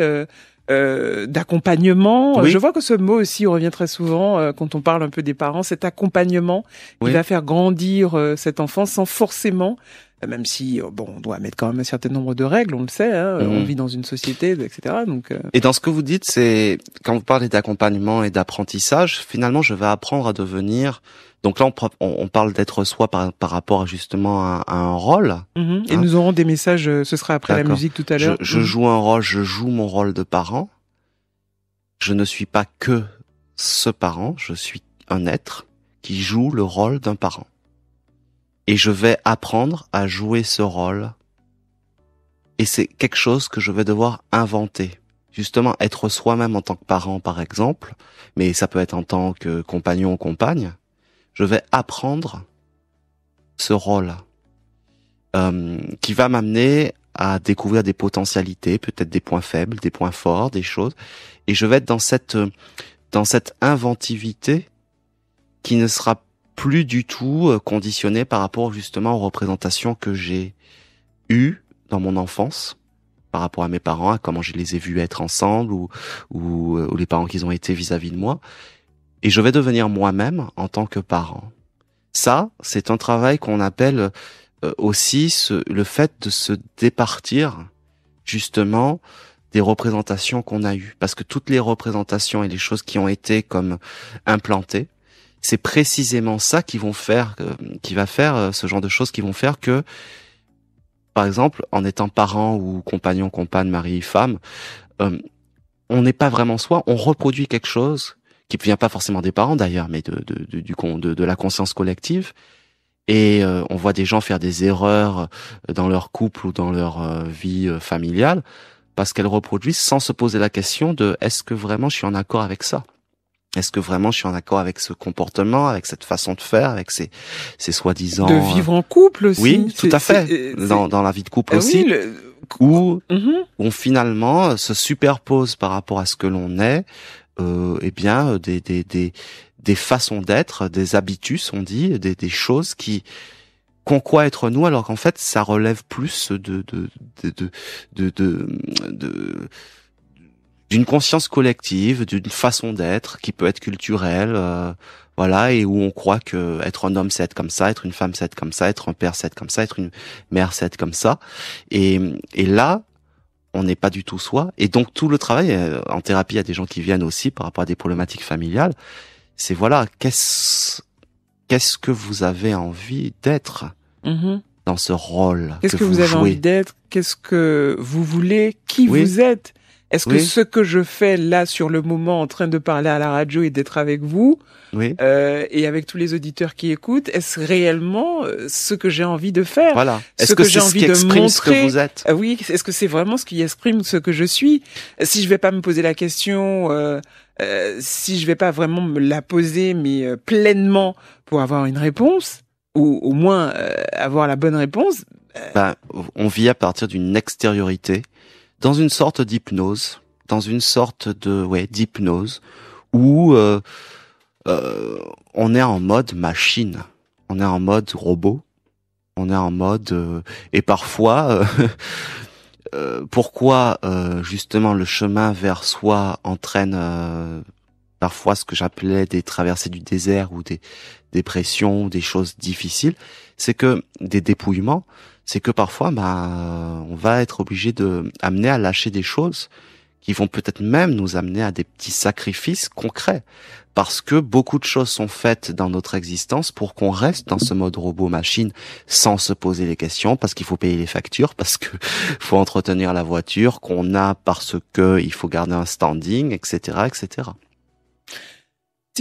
d'accompagnement. Je vois que ce mot aussi revient très souvent quand on parle un peu des parents, cet accompagnement qui va faire grandir cet enfant sans forcément même si euh, bon, on doit mettre quand même un certain nombre de règles, on le sait, hein, euh, on mhm. vit dans une société, etc. Donc. Euh. Et dans ce que vous dites, c'est quand vous parlez d'accompagnement et d'apprentissage, finalement, je vais apprendre à devenir. Donc là, on, parle d'être soi par, rapport justement à, un rôle. Mhm. Et hein? nous aurons des messages. Ce sera après la musique tout à l'heure. Je, mhm. joue un rôle. Je joue mon rôle de parent. Je ne suis pas que ce parent. Je suis un être qui joue le rôle d'un parent et je vais apprendre à jouer ce rôle. Et c'est quelque chose que je vais devoir inventer. Justement, être soi-même en tant que parent, par exemple, mais ça peut être en tant que compagnon ou compagne, je vais apprendre ce rôle euh, qui va m'amener à découvrir des potentialités, peut-être des points faibles, des points forts, des choses. Et je vais être dans cette, dans cette inventivité qui ne sera pas plus du tout euh, conditionné par rapport justement aux représentations que j'ai eues dans mon enfance par rapport à mes parents, à comment je les ai vus être ensemble ou, ou, euh, les parents qu'ils ont été vis-à-vis de moi. Et je vais devenir moi-même en tant que parent. Ça, c'est un travail qu'on appelle euh, aussi ce, le fait de se départir justement des représentations qu'on a eues. Parce que toutes les représentations et les choses qui ont été comme implantées, c'est précisément ça qui vont faire, euh, qui va faire euh, ce genre de choses qui vont faire que, par exemple, en étant parent ou compagnon, compagne, mari, femme, euh, on n'est pas vraiment soi, on reproduit quelque chose qui ne vient pas forcément des parents d'ailleurs, mais de, du con, de, la conscience collective. Et on voit des gens faire des erreurs dans leur couple ou dans leur vie familiale parce qu'elles reproduisent sans se poser la question de est-ce que vraiment je suis en accord avec ça est-ce que vraiment je suis en accord avec ce comportement, avec cette façon de faire, avec ces, ces soi-disant de euh, vivre en couple aussi Oui, tout à fait. Euh, dans, dans, la vie de couple ah aussi, où mhm. on finalement euh, se superpose par rapport à ce que l'on est, euh, eh bien des des des, des façons d'être, des habitus, on dit, des, des choses qui qu'on croit être nous, alors qu'en fait ça relève plus de de de, de, de, de d'une conscience collective, d'une façon d'être qui peut être culturelle, euh, voilà, et où on croit que être un homme c'est être comme ça, être une femme c'est être comme ça, être un père c'est être comme ça, être une mère c'est être comme ça, et, là on n'est pas du tout soi, et donc tout le travail euh, en thérapie, il y a des gens qui viennent aussi par rapport à des problématiques familiales, c'est voilà qu'est-ce qu'est-ce que vous avez envie d'être mm-hmm. dans ce rôle Qu'est-ce que, vous, avez envie d'être Qu'est-ce que vous voulez Qui vous êtes est-ce que ce que je fais là sur le moment en train de parler à la radio et d'être avec vous euh, et avec tous les auditeurs qui écoutent, est-ce réellement euh, ce que j'ai envie de faire Voilà. Est-ce que, que j'ai envie ce qui de ce que vous êtes euh, Oui. Est-ce que c'est vraiment ce qui exprime ce que je suis Si je vais pas me poser la question. si je vais pas vraiment me la poser, mais pleinement pour avoir une réponse, ou au moins avoir la bonne réponse, ben, on vit à partir d'une extériorité dans une sorte d'hypnose, dans une sorte de ouais d'hypnose où euh, euh, on est en mode machine, on est en mode robot, on est en mode euh, et parfois (laughs) pourquoi justement le chemin vers soi entraîne parfois ce que j'appelais des traversées du désert ou des dépressions, des choses difficiles, c'est que des dépouillements, c'est que parfois, bah, on va être obligé de amener à lâcher des choses qui vont peut-être même nous amener à des petits sacrifices concrets, parce que beaucoup de choses sont faites dans notre existence pour qu'on reste dans ce mode robot-machine sans se poser les questions, parce qu'il faut payer les factures, parce que (laughs) faut entretenir la voiture qu'on a, parce que il faut garder un standing, etc., etc.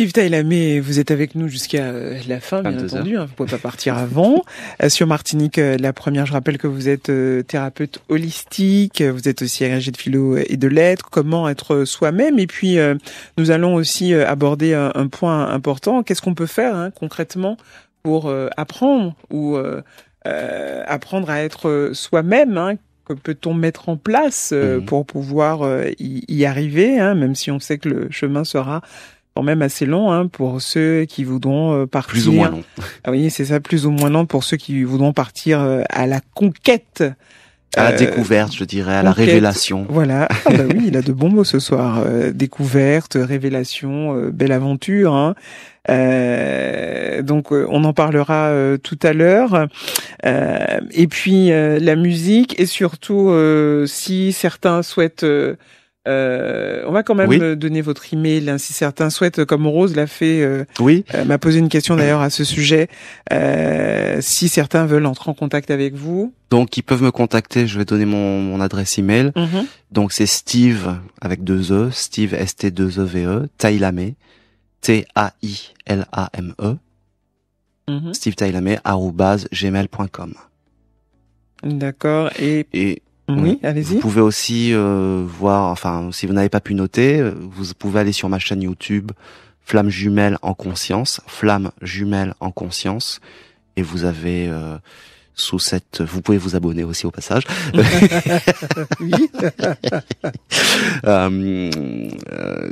Steve Lamé, vous êtes avec nous jusqu'à euh, la fin, bien entendu. vous hein, vous pouvez pas partir avant. Euh, sur Martinique, euh, la première, je rappelle que vous êtes thérapeute holistique. Vous êtes aussi agrégé de philo et de lettres. Comment être soi-même Et puis, nous allons aussi aborder un, point important. Qu'est-ce qu'on peut faire hein, concrètement pour apprendre ou apprendre à être soi-même hein, que peut-on mettre en place mhm. pour pouvoir y, arriver, même si on sait que le chemin sera quand même assez long hein, pour ceux qui voudront partir. Euh, plus ou moins long. (laughs) Ah oui, c'est ça, plus ou moins long pour ceux qui voudront partir euh, à la conquête. À la euh, découverte, je dirais, à la révélation. Voilà. Ah bah oui, il a de bons mots ce soir. découverte, révélation, belle aventure. Hein. Euh, donc on en parlera tout à l'heure. et puis la musique et surtout si certains souhaitent euh, on va quand même euh, donner votre email ainsi hein, si certains souhaitent, euh, comme Rose l'a fait. Euh, oui. M'a posé une question d'ailleurs à ce sujet. si certains veulent entrer en contact avec vous. Donc ils peuvent me contacter. Je vais donner mon, mon adresse email. Mm-hmm. Donc c'est Steve avec deux e, Steve S T 2 E V E, T A I L A M E. Mm-hmm. Steve gmail.com. D'accord. et oui, allez-y. Vous pouvez aussi euh, voir, enfin, si vous n'avez pas pu noter, vous pouvez aller sur ma chaîne YouTube Flamme Jumelle en Conscience, Flamme Jumelle en Conscience, et vous avez euh, sous cette, vous pouvez vous abonner aussi au passage. (laughs) Euh, oui.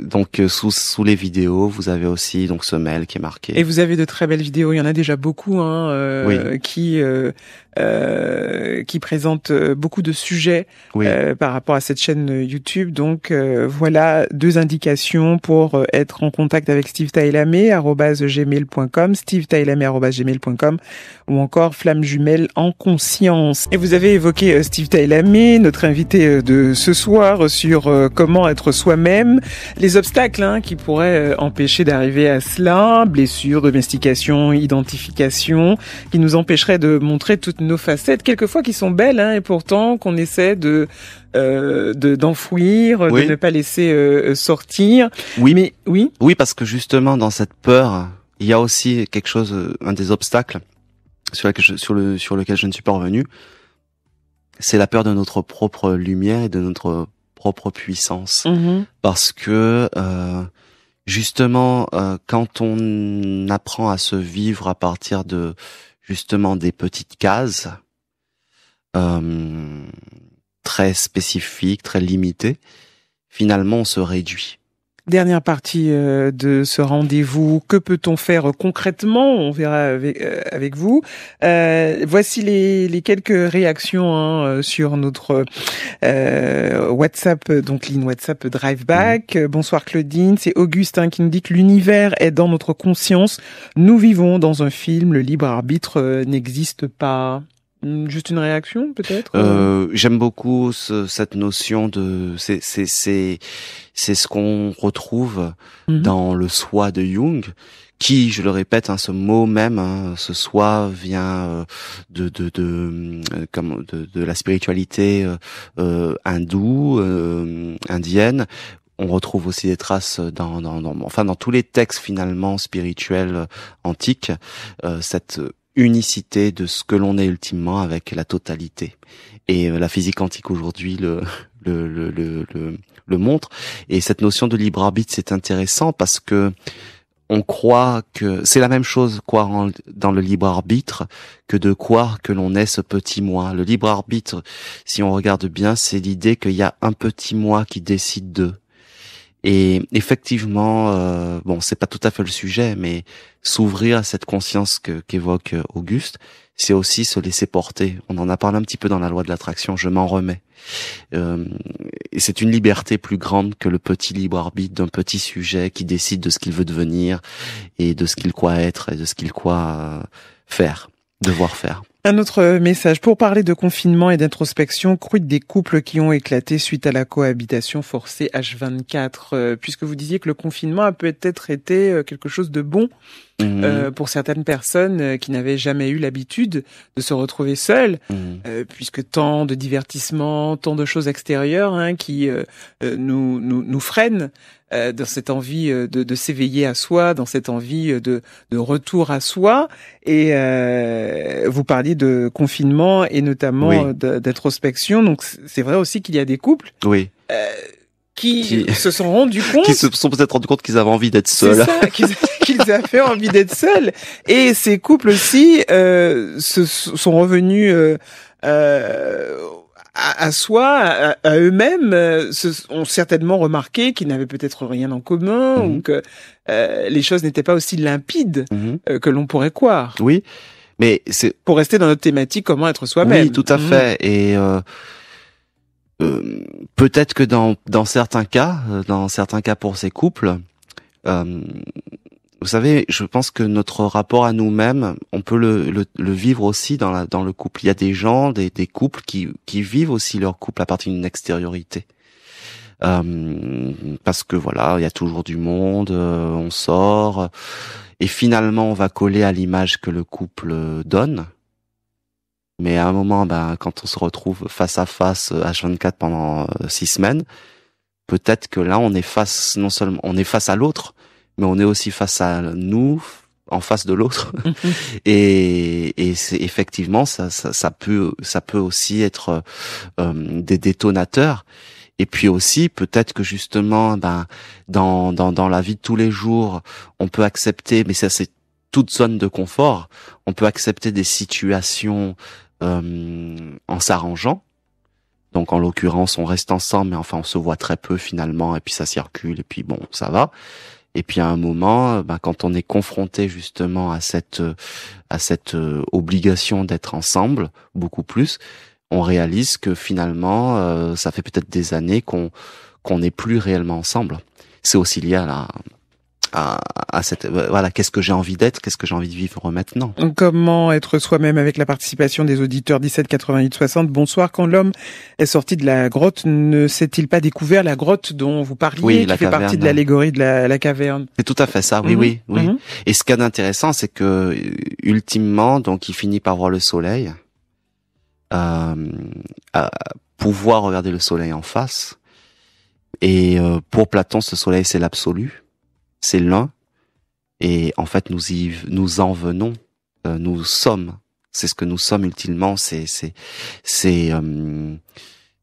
(laughs) donc sous sous les vidéos, vous avez aussi donc ce mail qui est marqué. Et vous avez de très belles vidéos. Il y en a déjà beaucoup hein, qui euh, qui présente euh, beaucoup de sujets euh, par rapport à cette chaîne YouTube. Donc voilà deux indications pour être en contact avec Steve Taillamé gmail.com, Steve gmail.com ou encore Flamme Jumelle en conscience. Et vous avez évoqué Steve Taillamé, notre invité de ce soir sur comment être soi-même, les obstacles hein, qui pourraient empêcher d'arriver à cela, blessures, domestication, identification, qui nous empêcherait de montrer toutes nos facettes, quelquefois qui sont belles, hein, et pourtant qu'on essaie de euh, d'enfouir, de, ne pas laisser euh, sortir. Oui, mais oui, oui, parce que justement dans cette peur, il y a aussi quelque chose, euh, un des obstacles sur, lequel je, le, sur lequel je ne suis pas revenu, c'est la peur de notre propre lumière et de notre propre puissance, mm-hmm. parce que justement, quand on apprend à se vivre à partir de justement des petites cases euh, très spécifiques, très limitées, finalement on se réduit. Dernière partie euh, de ce rendez-vous, que peut-on faire euh, concrètement On verra avec, euh, avec vous. voici les, quelques réactions hein, sur notre WhatsApp, donc lin WhatsApp Drive Back. Mm-hmm. Bonsoir Claudine, c'est Augustin hein, qui nous dit que l'univers est dans notre conscience. Nous vivons dans un film, le libre arbitre n'existe pas. Juste une réaction peut-être euh, euh? J'aime beaucoup cette notion de c'est c'est c'est c'est ce qu'on retrouve mhm. dans le soi de Jung qui, je le répète, hein, ce mot même, hein, ce soi vient euh, de de de euh, comme de, de, la spiritualité euh, hindoue, indienne, on retrouve aussi des traces dans, dans, enfin dans tous les textes finalement spirituels antiques cette unicité de ce que l'on est ultimement avec la totalité. Et euh, la physique quantique aujourd'hui (laughs) le, le, le, le, montre. Et cette notion de libre arbitre, c'est intéressant parce que on croit que c'est la même chose croire dans le libre arbitre que de croire que l'on est ce petit moi. Le libre arbitre, si on regarde bien, c'est l'idée qu'il y a un petit moi qui décide de et effectivement, euh, bon, c'est pas tout à fait le sujet, mais s'ouvrir à cette conscience qu'évoque Auguste, c'est aussi se laisser porter. On en a parlé un petit peu dans la loi de l'attraction. Je m'en remets. Euh, c'est une liberté plus grande que le petit libre arbitre d'un petit sujet qui décide de ce qu'il veut devenir et de ce qu'il croit être et de ce qu'il croit euh, faire, devoir faire. Un autre message pour parler de confinement et d'introspection, cruite des couples qui ont éclaté suite à la cohabitation forcée H24, euh, puisque vous disiez que le confinement a peut-être été euh, quelque chose de bon Mhm. euh, pour certaines personnes euh, qui n'avaient jamais eu l'habitude de se retrouver seules, mhm. euh, puisque tant de divertissements, tant de choses extérieures hein, qui euh, euh, nous, nous, nous freinent dans cette envie de, de s'éveiller à soi, dans cette envie de, de retour à soi. Et euh, vous parliez de confinement et notamment d'introspection. Donc c'est vrai aussi qu'il y a des couples. Oui qui, se sont rendus compte, (laughs) qui se sont peut-être rendus compte qu'ils avaient envie d'être seuls, qu'ils avaient (laughs) envie d'être seuls. Et ces couples aussi euh, se sont revenus euh, euh à, soi, à, eux-mêmes, euh, ont certainement remarqué qu'ils n'avaient peut-être rien en commun mhm. ou que euh, les choses n'étaient pas aussi limpides mhm. que l'on pourrait croire. Oui. Mais c'est pour rester dans notre thématique, comment être soi-même. Oui, tout à mhm. fait. et Et euh, peut-être que dans, certains cas, euh, dans certains cas pour ces couples, euh, vous savez, je pense que notre rapport à nous-mêmes, on peut le, vivre aussi dans, la, dans le couple. Il y a des gens, des, des couples qui, vivent aussi leur couple à partir d'une extériorité. parce que voilà, il y a toujours du monde, on sort, et finalement on va coller à l'image que le couple donne mais à un moment, ben, quand on se retrouve face à face H24 euh, pendant euh, six semaines, peut-être que là, on est face non seulement, on est face à l'autre, mais on est aussi face à nous, en face de l'autre. Mhm. (laughs) et, et c'est effectivement, ça, ça, ça, peut, ça peut aussi être euh, des détonateurs. Et puis aussi, peut-être que justement, ben, dans, dans, dans la vie de tous les jours, on peut accepter, mais ça c'est toute zone de confort, on peut accepter des situations euh, en s'arrangeant. Donc en l'occurrence, on reste ensemble, mais enfin on se voit très peu finalement, et puis ça circule, et puis bon, ça va. Et puis à un moment, euh, bah, quand on est confronté justement à cette euh, à cette obligation d'être ensemble beaucoup plus, on réalise que finalement, ça fait peut-être des années qu'on qu'on n'est plus réellement ensemble. C'est aussi lié à la à, à cette voilà qu'est-ce que j'ai envie d'être, qu'est-ce que j'ai envie de vivre maintenant. Comment être soi-même avec la participation des auditeurs 17 88 60. Bonsoir. Quand l'homme est sorti de la grotte, ne s'est-il pas découvert la grotte dont vous parliez, qui fait partie de l'allégorie de la, caverne C'est tout à fait ça. Oui, oui, mhm. oui. Mhm. Et ce qu'il y d'intéressant, c'est que ultimement, donc, il finit par voir le soleil. Euh, à pouvoir regarder le soleil en face. Et euh, pour Platon, ce soleil, c'est l'absolu c'est l'un. Et en fait, nous y, nous en venons. Euh, nous sommes. C'est ce que nous sommes ultimement. C'est, euh,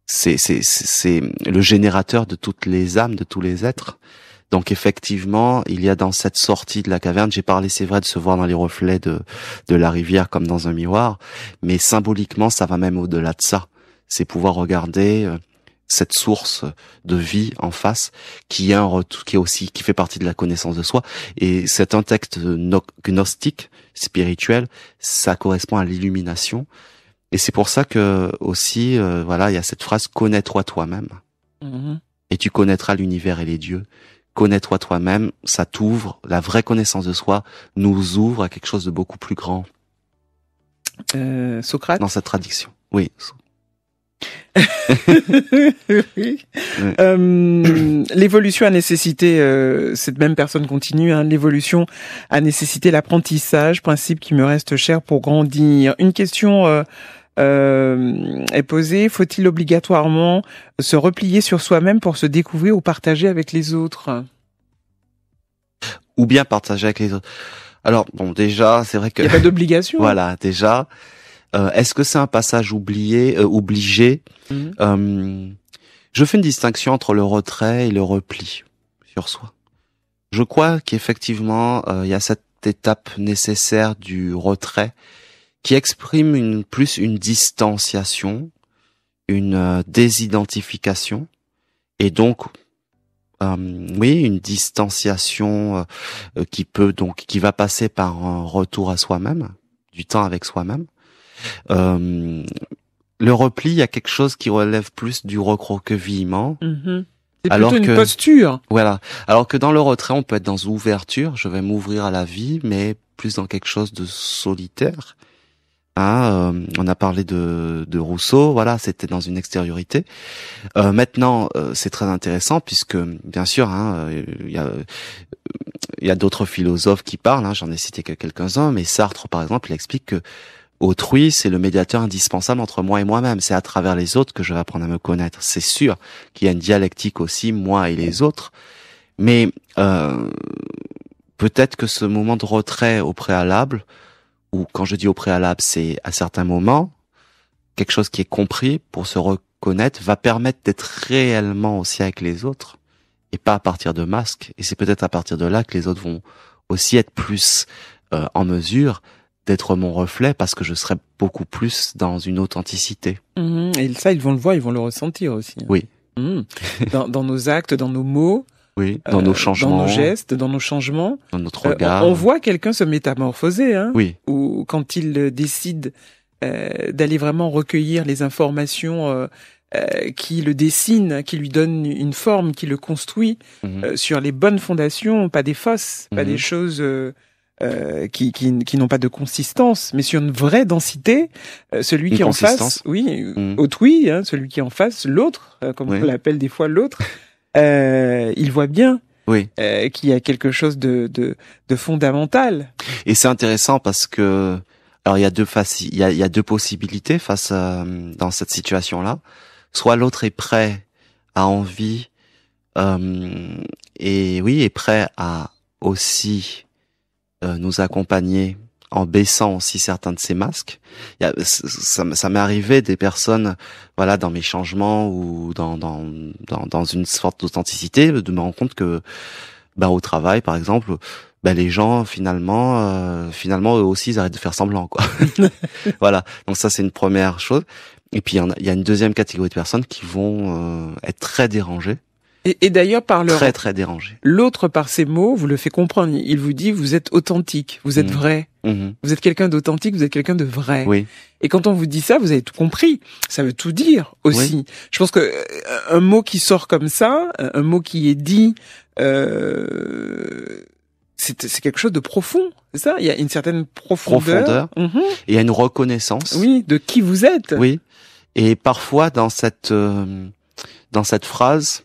c'est, c'est, c'est, c'est, le générateur de toutes les âmes, de tous les êtres. Donc effectivement, il y a dans cette sortie de la caverne, j'ai parlé, c'est vrai, de se voir dans les reflets de, de la rivière comme dans un miroir, mais symboliquement, ça va même au-delà de ça. C'est pouvoir regarder euh, cette source de vie en face qui qui est aussi qui fait partie de la connaissance de soi et cet texte gnostique spirituel ça correspond à l'illumination et c'est pour ça que aussi euh, voilà il y a cette phrase connais-toi toi-même mm-hmm. et tu connaîtras l'univers et les dieux connais-toi toi-même ça t'ouvre la vraie connaissance de soi nous ouvre à quelque chose de beaucoup plus grand euh, Socrate dans cette tradition oui (laughs) Euh, l'évolution a nécessité, euh, cette même personne continue, hein, l'évolution a nécessité l'apprentissage, principe qui me reste cher pour grandir. Une question euh, est posée, faut-il obligatoirement se replier sur soi-même pour se découvrir ou partager avec les autres Ou bien partager avec les autres. Alors, bon, déjà, c'est vrai que... Il n'y a pas d'obligation. (laughs) voilà, déjà. Euh, est-ce que c'est un passage oublié, euh, obligé mhm. euh, Je fais une distinction entre le retrait et le repli sur soi. Je crois qu'effectivement, il y a cette étape nécessaire du retrait qui exprime une, plus une distanciation, une désidentification, et donc oui une distanciation qui peut donc qui va passer par un retour à soi-même, du temps avec soi-même, euh, le repli, il y a quelque chose qui relève plus du recroquevillement. Mhm. C'est alors plutôt que, une posture. Voilà. Alors que dans le retrait, on peut être dans ouverture. Je vais m'ouvrir à la vie, mais plus dans quelque chose de solitaire. Hein, euh, on a parlé de, Rousseau, voilà, c'était dans une extériorité. Euh, maintenant, c'est très intéressant puisque, bien sûr, hein, il y a, d'autres philosophes qui parlent. Hein, j'en ai cité que quelques-uns, mais Sartre, par exemple, il explique que Autrui, c'est le médiateur indispensable entre moi et moi-même. C'est à travers les autres que je vais apprendre à me connaître. C'est sûr qu'il y a une dialectique aussi, moi et les autres. Mais euh, peut-être que ce moment de retrait au préalable, ou quand je dis au préalable, c'est à certains moments, quelque chose qui est compris pour se reconnaître, va permettre d'être réellement aussi avec les autres, et pas à partir de masques. Et c'est peut-être à partir de là que les autres vont aussi être plus euh, en mesure d'être mon reflet parce que je serais beaucoup plus dans une authenticité. Mhm. Et ça, ils vont le voir, ils vont le ressentir aussi. Oui. Mhm. Dans, nos actes, dans nos mots. Oui, dans nos changements. Euh, dans nos gestes, dans nos changements. Dans notre euh, regard. on, voit quelqu'un se métamorphoser. Hein, oui. Ou quand il euh, décide d'aller vraiment recueillir les informations qui le dessinent, qui lui donnent une forme, qui le construit mhm. sur les bonnes fondations, pas des fosses pas des choses euh, qui, qui, qui n'ont pas de consistance, mais sur une vraie densité, euh, mm. hein, celui qui est en face, oui, autrui, hein, celui qui en face, l'autre, euh, comme on l'appelle des fois l'autre, (laughs) il voit bien oui. qu'il y a quelque chose de, de, de fondamental. Et c'est intéressant parce que alors il y a deux faces, il y a, il y a deux possibilités face dans cette situation-là. Soit l'autre est prêt, à envie, et oui, est prêt à aussi euh, nous accompagner en baissant aussi certains de ces masques. ça, m'est arrivé des personnes, voilà, dans mes changements ou dans dans dans, une sorte d'authenticité, de me rendre compte que, bah, au travail, par exemple, ben les gens finalement euh, finalement eux aussi ils arrêtent de faire semblant quoi (laughs) voilà donc ça c'est une première chose et puis il y, y, a une deuxième catégorie de personnes qui vont euh, être très dérangées et, d'ailleurs par le très très dérangé. L'autre par ses mots vous le fait comprendre. Il vous dit vous êtes authentique, vous êtes mmh. vrai, mmh. vous êtes quelqu'un d'authentique, vous êtes quelqu'un de vrai. Oui. Et quand on vous dit ça, vous avez tout compris. Ça veut tout dire aussi. Je pense que euh, un mot qui sort comme ça, euh, un mot qui est dit. Euh, c'est quelque chose de profond, ça. Il y a une certaine profondeur, profondeur mmh. y a une reconnaissance. Oui, de qui vous êtes. Oui. Et parfois dans cette euh, dans cette phrase,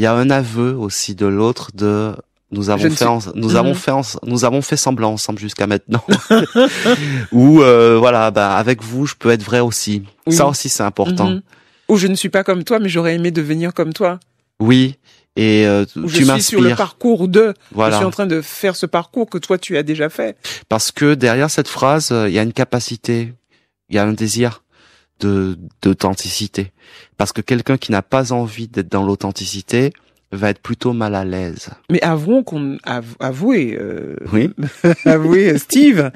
il y a un aveu aussi de l'autre de nous avons fait nous avons mhm. fait nous avons fait semblant ensemble jusqu'à maintenant (laughs) ou euh, voilà bah avec vous je peux être vrai aussi ça aussi c'est important mhm. ou je ne suis pas comme toi mais j'aurais aimé devenir comme toi oui et euh, tu m'inspires. tu suis sur le parcours de je suis en train de faire ce parcours que toi tu as déjà fait parce que derrière cette phrase euh, il y a une capacité il y a un désir de d'authenticité. Parce que quelqu'un qui n'a pas envie d'être dans l'authenticité va être plutôt mal à l'aise. Mais avouons qu'on avouez, euh, oui, (laughs) avouez euh, Steve,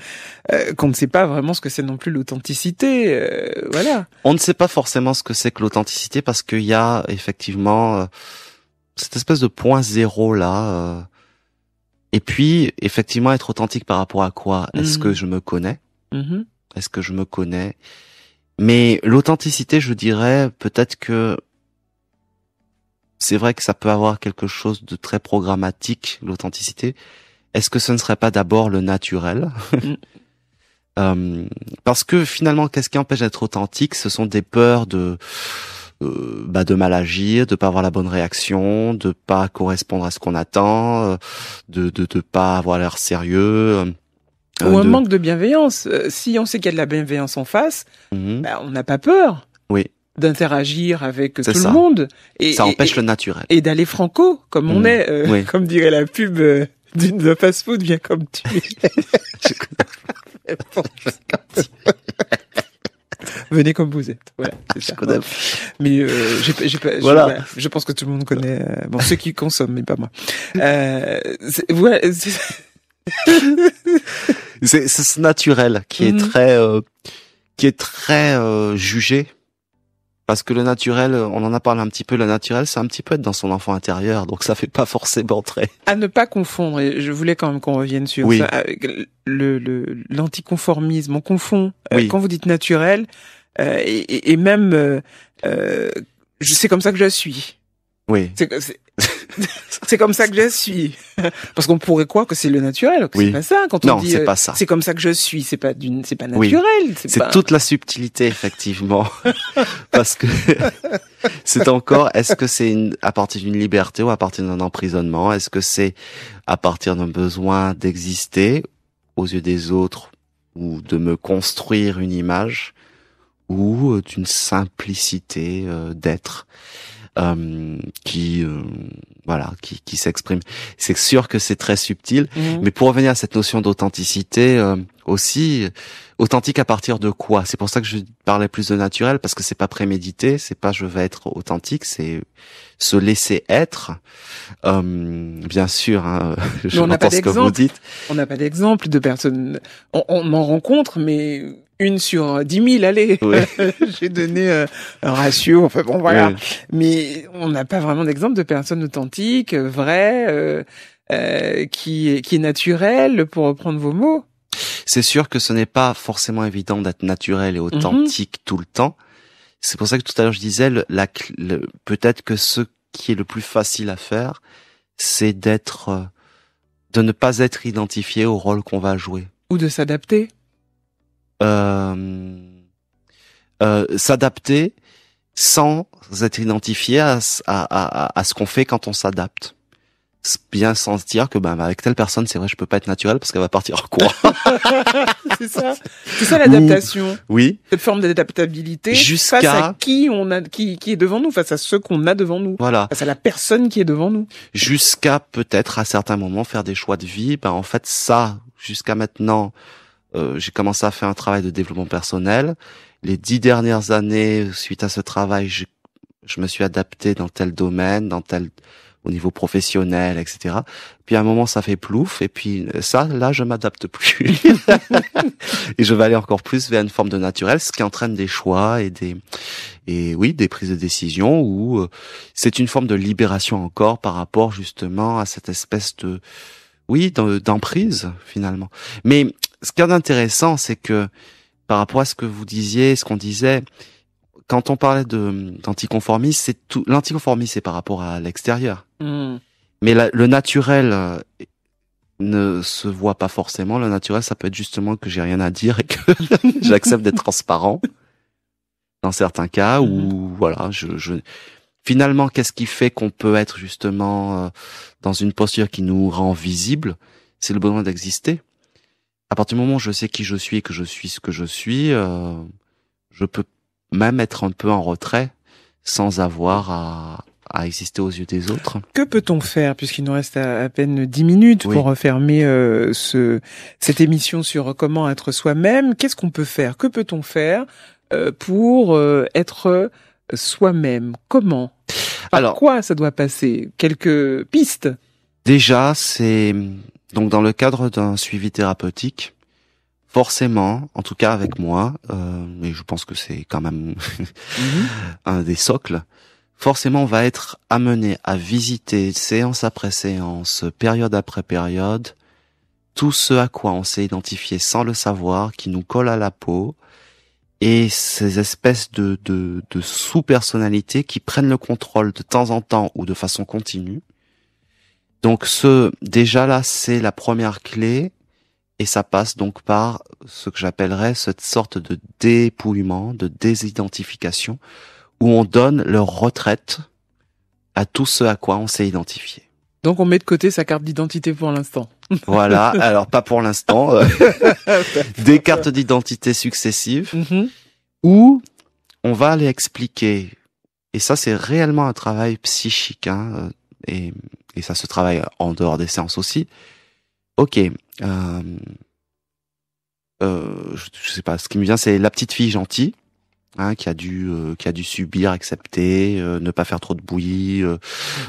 euh, qu'on ne sait pas vraiment ce que c'est non plus l'authenticité. Euh, voilà. On ne sait pas forcément ce que c'est que l'authenticité parce qu'il y a effectivement cette espèce de point zéro là. Et puis, effectivement, être authentique par rapport à quoi Est-ce mhm. que je me connais mhm. Est-ce que je me connais mais l'authenticité, je dirais, peut-être que c'est vrai que ça peut avoir quelque chose de très programmatique, l'authenticité. Est-ce que ce ne serait pas d'abord le naturel mm. (laughs) euh, Parce que finalement, qu'est-ce qui empêche d'être authentique Ce sont des peurs de euh, bah, de mal agir, de pas avoir la bonne réaction, de pas correspondre à ce qu'on attend, euh, de de, pas avoir l'air sérieux. Ou un, manque de bienveillance. Euh, si on sait qu'il y a de la bienveillance en face, mhm. ben, on n'a pas peur. Oui d'interagir avec tout le monde et ça empêche le naturel et d'aller franco comme on mhm. est euh, (laughs) comme dirait la pub euh, d'une fast-food bien comme tu es (laughs) Venez comme vous êtes. je Mais Je, pense que tout le monde connaît. bon, ceux qui consomment, mais pas moi. Euh, voilà. (laughs) c'est ce naturel qui est mhm. très euh, qui est très euh, jugé parce que le naturel, on en a parlé un petit peu, le naturel, c'est un petit peu être dans son enfant intérieur, donc ça fait pas forcément très. À ne pas confondre, et je voulais quand même qu'on revienne sur ça, le l'anticonformisme, on confond. Euh, quand vous dites naturel, et, et, même, je c'est comme ça que je suis. Oui. C'est (laughs) c'est comme ça que je suis. (laughs) Parce qu'on pourrait croire que c'est le naturel. C'est pas ça. Quand non, on dit, euh, pas ça. C'est comme ça que je suis. C'est pas d'une, c'est pas naturel. C'est toute la subtilité, effectivement. (laughs) Parce que c'est encore, est-ce que c'est à partir d'une liberté ou à partir d'un emprisonnement? Est-ce que c'est à partir d'un besoin d'exister aux yeux des autres ou de me construire une image ou euh, d'une simplicité euh, d'être? Euh, qui euh, voilà qui, qui s'exprime. C'est sûr que c'est très subtil, mhm. mais pour revenir à cette notion d'authenticité euh, aussi, authentique à partir de quoi C'est pour ça que je parlais plus de naturel parce que c'est pas prémédité, c'est pas je vais être authentique, c'est se laisser être. bien sûr, hein, (laughs) je pense que vous dites. On n'a pas d'exemple de personnes. On, on en rencontre, mais une sur euh, dix mille, allez. (laughs) J'ai donné euh, un ratio. Enfin bon, voilà. Mais on n'a pas vraiment d'exemple de personne authentique, euh, vraie, qui est naturelle, pour reprendre vos mots. C'est sûr que ce n'est pas forcément évident d'être naturel et mhm. authentique tout le temps. C'est pour ça que tout à l'heure je disais, peut-être que ce qui est le plus facile à faire, c'est d'être, de ne pas être identifié au rôle qu'on va jouer. Ou de s'adapter. Euh, euh, s'adapter sans être identifié à, ce qu'on fait quand on s'adapte bien sentir que ben avec telle personne c'est vrai je peux pas être naturel parce qu'elle va partir en (laughs) c'est ça. C'est ça l'adaptation. Oui. Cette forme d'adaptabilité face à qui on a qui est devant nous face à ce qu'on a devant nous. Voilà. Face à la personne qui est devant nous. Jusqu'à peut-être à certains moments faire des choix de vie ben en fait ça jusqu'à maintenant euh, j'ai commencé à faire un travail de développement personnel. Les dix dernières années, suite à ce travail, je, je me suis adapté dans tel domaine, dans tel au niveau professionnel, etc. Puis à un moment, ça fait plouf, et puis euh, ça, là, je m'adapte plus. (laughs) et je vais aller encore plus vers une forme de naturel, ce qui entraîne des choix et des, et oui, des prises de décision où euh, c'est une forme de libération encore par rapport justement à cette espèce de, oui, d'emprise finalement. Mais ce qui est intéressant, d'intéressant, c'est que par rapport à ce que vous disiez, ce qu'on disait, quand on parlait de d'anticonformisme, c'est tout l'anticonformisme, c'est par rapport à l'extérieur. Hmm. Mais le naturel euh, ne se voit pas forcément. Le naturel, ça peut être justement que j'ai rien à dire et que (laughs) j'accepte d'être transparent dans certains cas Ou hmm. voilà, je, je... finalement, qu'est-ce qui fait qu'on peut être justement euh, dans une posture qui nous rend visible C'est le besoin d'exister à partir du moment où je sais qui je suis et que je suis ce que je suis, euh, je peux même être un peu en retrait sans avoir à, exister aux yeux des autres. Que peut-on faire, puisqu'il nous reste à, peine 10 minutes pour refermer euh, ce, cette émission sur comment être soi-même Qu'est-ce qu'on peut faire Que peut-on faire euh, pour être soi-même Comment Alors, quoi ça doit passer Quelques pistes Déjà, c'est donc dans le cadre d'un suivi thérapeutique, forcément, en tout cas avec moi, euh, et je pense que c'est quand même (laughs) mhm. un des socles, forcément on va être amené à visiter séance après séance, période après période, tout ce à quoi on s'est identifié sans le savoir, qui nous colle à la peau, et ces espèces de, de, de sous-personnalités qui prennent le contrôle de temps en temps ou de façon continue, donc ce déjà là, c'est la première clé et ça passe donc par ce que j'appellerais cette sorte de dépouillement, de désidentification où on donne leur retraite à tout ce à quoi on s'est identifié. Donc on met de côté sa carte d'identité pour l'instant. Voilà, (laughs) alors pas pour l'instant. Euh, (laughs) des cartes d'identité successives mhm. où on va les expliquer. Et ça c'est réellement un travail psychique hein, euh, et et ça se travaille en dehors des séances aussi. Ok. Euh, euh, je, ne sais pas. Ce qui me vient, c'est la petite fille gentille. Hein, qui a dû euh, qui a dû subir, accepter, ne pas faire trop de bouillie,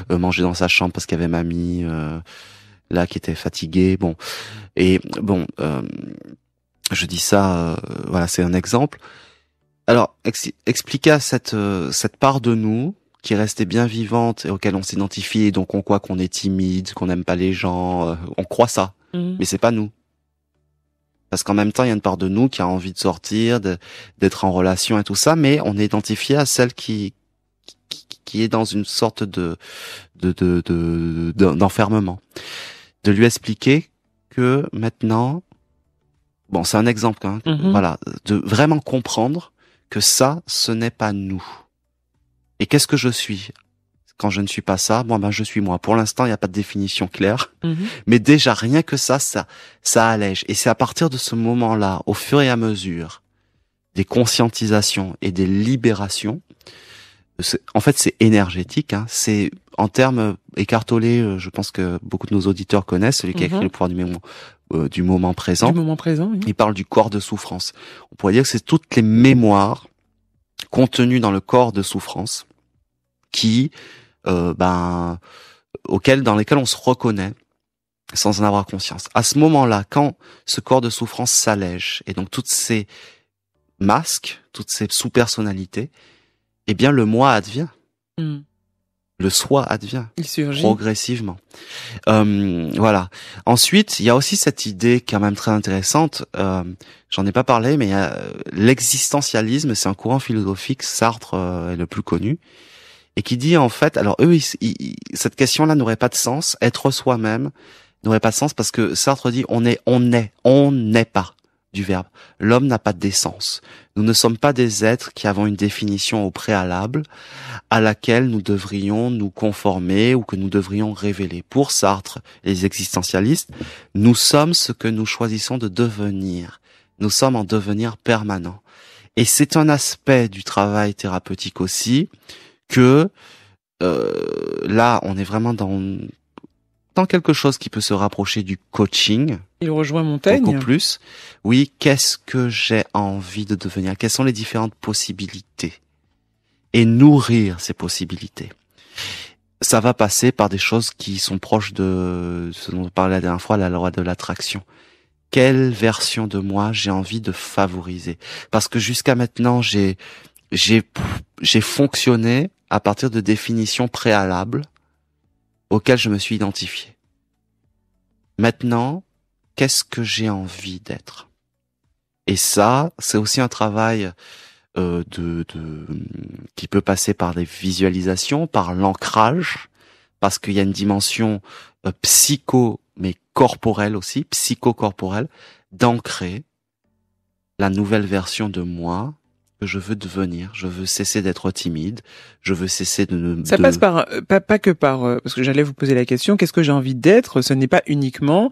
manger dans sa chambre parce qu'il y avait mamie là qui était fatiguée. Bon et bon, je dis ça, voilà, c'est un exemple. Alors expliquez à cette part de nous qui restait bien vivante et auquel on s'identifie et donc on croit qu'on est timide, qu'on n'aime pas les gens, euh, on croit ça, mhm. mais c'est pas nous. Parce qu'en même temps, il y a une part de nous qui a envie de sortir, d'être en relation et tout ça, mais on est identifié à celle qui qui, est dans une sorte de de d'enfermement. De, lui expliquer que maintenant, bon, c'est un exemple, hein, mhm. voilà, de vraiment comprendre que ça, ce n'est pas nous et qu'est-ce que je suis quand je ne suis pas ça, moi, ben, je suis moi. Pour l'instant, il n'y a pas de définition claire. Mhm. Mais déjà, rien que ça, ça, ça allège. Et c'est à partir de ce moment-là, au fur et à mesure des conscientisations et des libérations, en fait, c'est énergétique. Hein. C'est en termes écartolés, euh, je pense que beaucoup de nos auditeurs connaissent celui qui a mhm. écrit le pouvoir du moment, euh, du moment présent. Du moment présent. Il parle du corps de souffrance. On pourrait dire que c'est toutes les mémoires contenu dans le corps de souffrance qui euh, ben auquel dans lesquels on se reconnaît sans en avoir conscience. À ce moment-là, quand ce corps de souffrance s'allège et donc toutes ces masques, toutes ces sous-personnalités, eh bien le moi advient. Hmm le soi advient il surgit. progressivement. Euh, voilà. Ensuite, il y a aussi cette idée quand même très intéressante. Euh, J'en ai pas parlé, mais euh, l'existentialisme, c'est un courant philosophique. Sartre euh, est le plus connu et qui dit en fait, alors eux, cette question-là n'aurait pas de sens. Être soi-même n'aurait pas de sens parce que Sartre dit on est, on est, on n'est pas verbe. L'homme n'a pas d'essence. Nous ne sommes pas des êtres qui avons une définition au préalable à laquelle nous devrions nous conformer ou que nous devrions révéler. Pour Sartre les existentialistes, nous sommes ce que nous choisissons de devenir. Nous sommes en devenir permanent. Et c'est un aspect du travail thérapeutique aussi que euh, là, on est vraiment dans quelque chose qui peut se rapprocher du coaching. Il rejoint Montaigne. Beaucoup plus. Oui, qu'est-ce que j'ai envie de devenir Quelles sont les différentes possibilités Et nourrir ces possibilités. Ça va passer par des choses qui sont proches de ce dont on parlait la dernière fois, la loi de l'attraction. Quelle version de moi j'ai envie de favoriser Parce que jusqu'à maintenant, j'ai j'ai j'ai fonctionné à partir de définitions préalables auquel je me suis identifié. Maintenant, qu'est-ce que j'ai envie d'être Et ça, c'est aussi un travail euh, de, qui peut passer par des visualisations, par l'ancrage, parce qu'il y a une dimension euh, psycho, mais corporelle aussi, psycho-corporelle, d'ancrer la nouvelle version de moi je veux devenir. Je veux cesser d'être timide. Je veux cesser de. Ça passe par euh, pas, pas que par euh, parce que j'allais vous poser la question. Qu'est-ce que j'ai envie d'être Ce n'est pas uniquement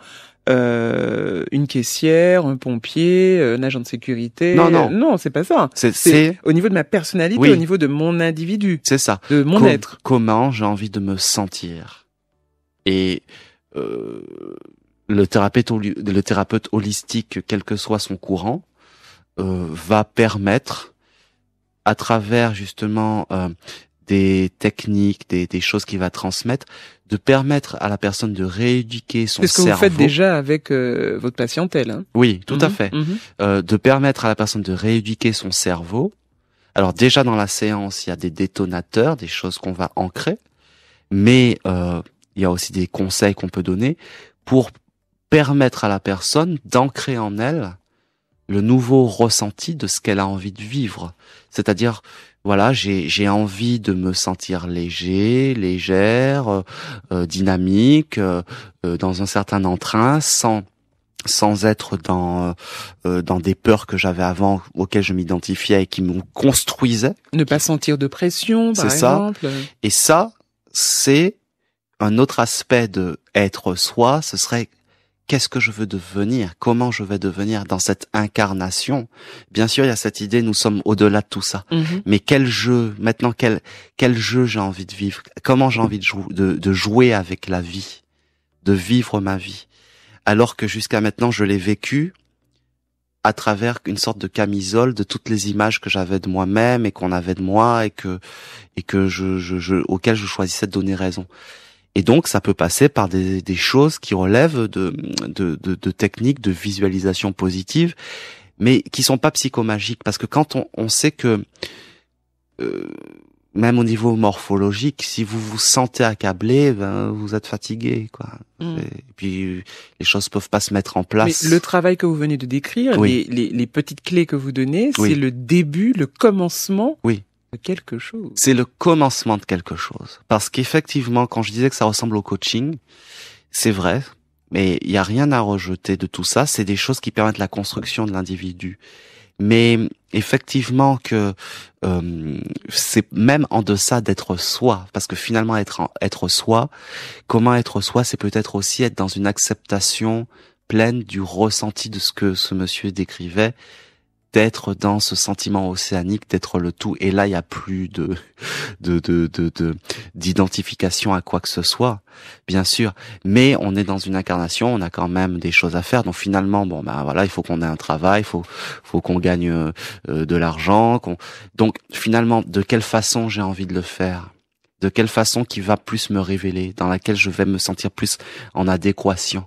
euh, une caissière, un pompier, euh, un agent de sécurité. Non, non, non, c'est pas ça. C'est au niveau de ma personnalité, au niveau de mon individu. C'est ça. De mon être. Comment j'ai envie de me sentir Et euh, le thérapeute, le thérapeute holistique, quel que soit son courant, euh, va permettre à travers justement euh, des techniques, des, des choses qu'il va transmettre, de permettre à la personne de rééduquer son cerveau. C'est ce que vous faites déjà avec euh, votre patientèle. Hein oui, tout à mhm, fait. Mhm. Euh, de permettre à la personne de rééduquer son cerveau. Alors déjà dans la séance, il y a des détonateurs, des choses qu'on va ancrer, mais euh, il y a aussi des conseils qu'on peut donner pour permettre à la personne d'ancrer en elle le nouveau ressenti de ce qu'elle a envie de vivre. C'est-à-dire, voilà, j'ai envie de me sentir léger, légère, euh, euh, dynamique, euh, dans un certain entrain, sans sans être dans dans des peurs que j'avais avant auxquelles je m'identifiais et qui me construisaient. Ne pas sentir de pression, par exemple. ça. Et ça, c'est un autre aspect de être soi. Ce serait qu'est-ce que je veux devenir, comment je vais devenir dans cette incarnation. Bien sûr, il y a cette idée, nous sommes au-delà de tout ça. Mhm. Mais quel jeu, maintenant, quel, quel jeu j'ai envie de vivre, comment j'ai envie de, de, jouer avec la vie, de vivre ma vie. Alors que jusqu'à maintenant, je l'ai vécu à travers une sorte de camisole de toutes les images que j'avais de moi-même et qu'on avait de moi et que et que je, je, auquel je choisissais de donner raison. Et donc, ça peut passer par des, des choses qui relèvent de, de, de, de techniques de visualisation positive, mais qui sont pas psychomagiques. Parce que quand on, on sait que, euh, même au niveau morphologique, si vous vous sentez accablé, ben, vous êtes fatigué, quoi. Mm. Et puis, les choses peuvent pas se mettre en place. le travail que vous venez de décrire, les, les, petites clés que vous donnez, c'est le début, le commencement oui c'est le commencement de quelque chose. Parce qu'effectivement, quand je disais que ça ressemble au coaching, c'est vrai, mais il n'y a rien à rejeter de tout ça. C'est des choses qui permettent la construction de l'individu. Mais effectivement que euh, c'est même en deçà d'être soi, parce que finalement être être soi, comment être soi, c'est peut-être aussi être dans une acceptation pleine du ressenti de ce que ce monsieur décrivait, d'être dans ce sentiment océanique, d'être le tout. Et là, il n'y a plus de, de, de, de, d'identification à quoi que ce soit, bien sûr. Mais on est dans une incarnation, on a quand même des choses à faire. Donc finalement, bon, ben voilà, il faut qu'on ait un travail, il faut, faut qu'on gagne euh, euh, de l'argent. Donc finalement, de quelle façon j'ai envie de le faire? De quelle façon qui va plus me révéler, dans laquelle je vais me sentir plus en adéquation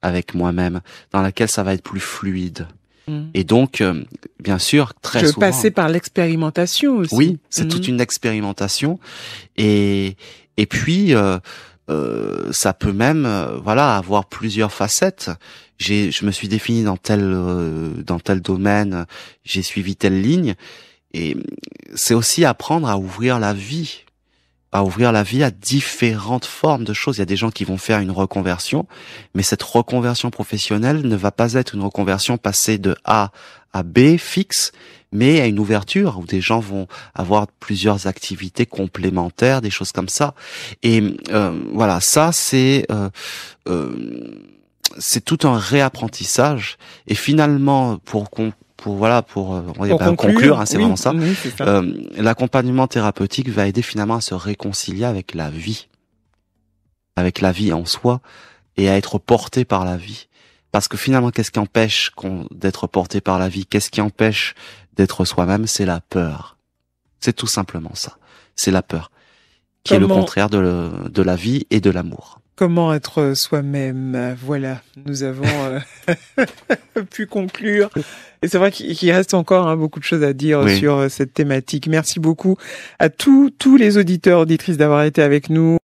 avec moi-même, dans laquelle ça va être plus fluide. Mm. Et donc, euh, bien sûr, très Je souvent... passer par l'expérimentation aussi. Oui, c'est mm. toute une expérimentation. Et, et puis, euh, euh ça peut même euh, voilà avoir plusieurs facettes. J'ai, je me suis défini dans tel dans tel domaine, j'ai suivi telle ligne, et c'est aussi apprendre à ouvrir la vie à ouvrir la vie à différentes formes de choses. Il y a des gens qui vont faire une reconversion, mais cette reconversion professionnelle ne va pas être une reconversion passée de A à B fixe, mais à une ouverture où des gens vont avoir plusieurs activités complémentaires, des choses comme ça. Et euh, voilà, ça c'est euh, euh, c'est tout un réapprentissage. Et finalement, pour qu'on pour voilà pour conclure, c'est vraiment ça. Euh, l'accompagnement thérapeutique va aider finalement à se réconcilier avec la vie, avec la vie en soi et à être porté par la vie. Parce que finalement, qu'est-ce qui empêche d'être porté par la vie Qu'est-ce qui empêche d'être soi-même C'est la peur. C'est tout simplement ça. C'est la peur, qui est le contraire de, la vie et de l'amour. Comment être soi-même Voilà, nous avons euh, (laughs) pu conclure et c'est vrai qu'il reste encore hein, beaucoup de choses à dire sur euh, cette thématique. Merci beaucoup à tous tous les auditeurs, auditrices d'avoir été avec nous.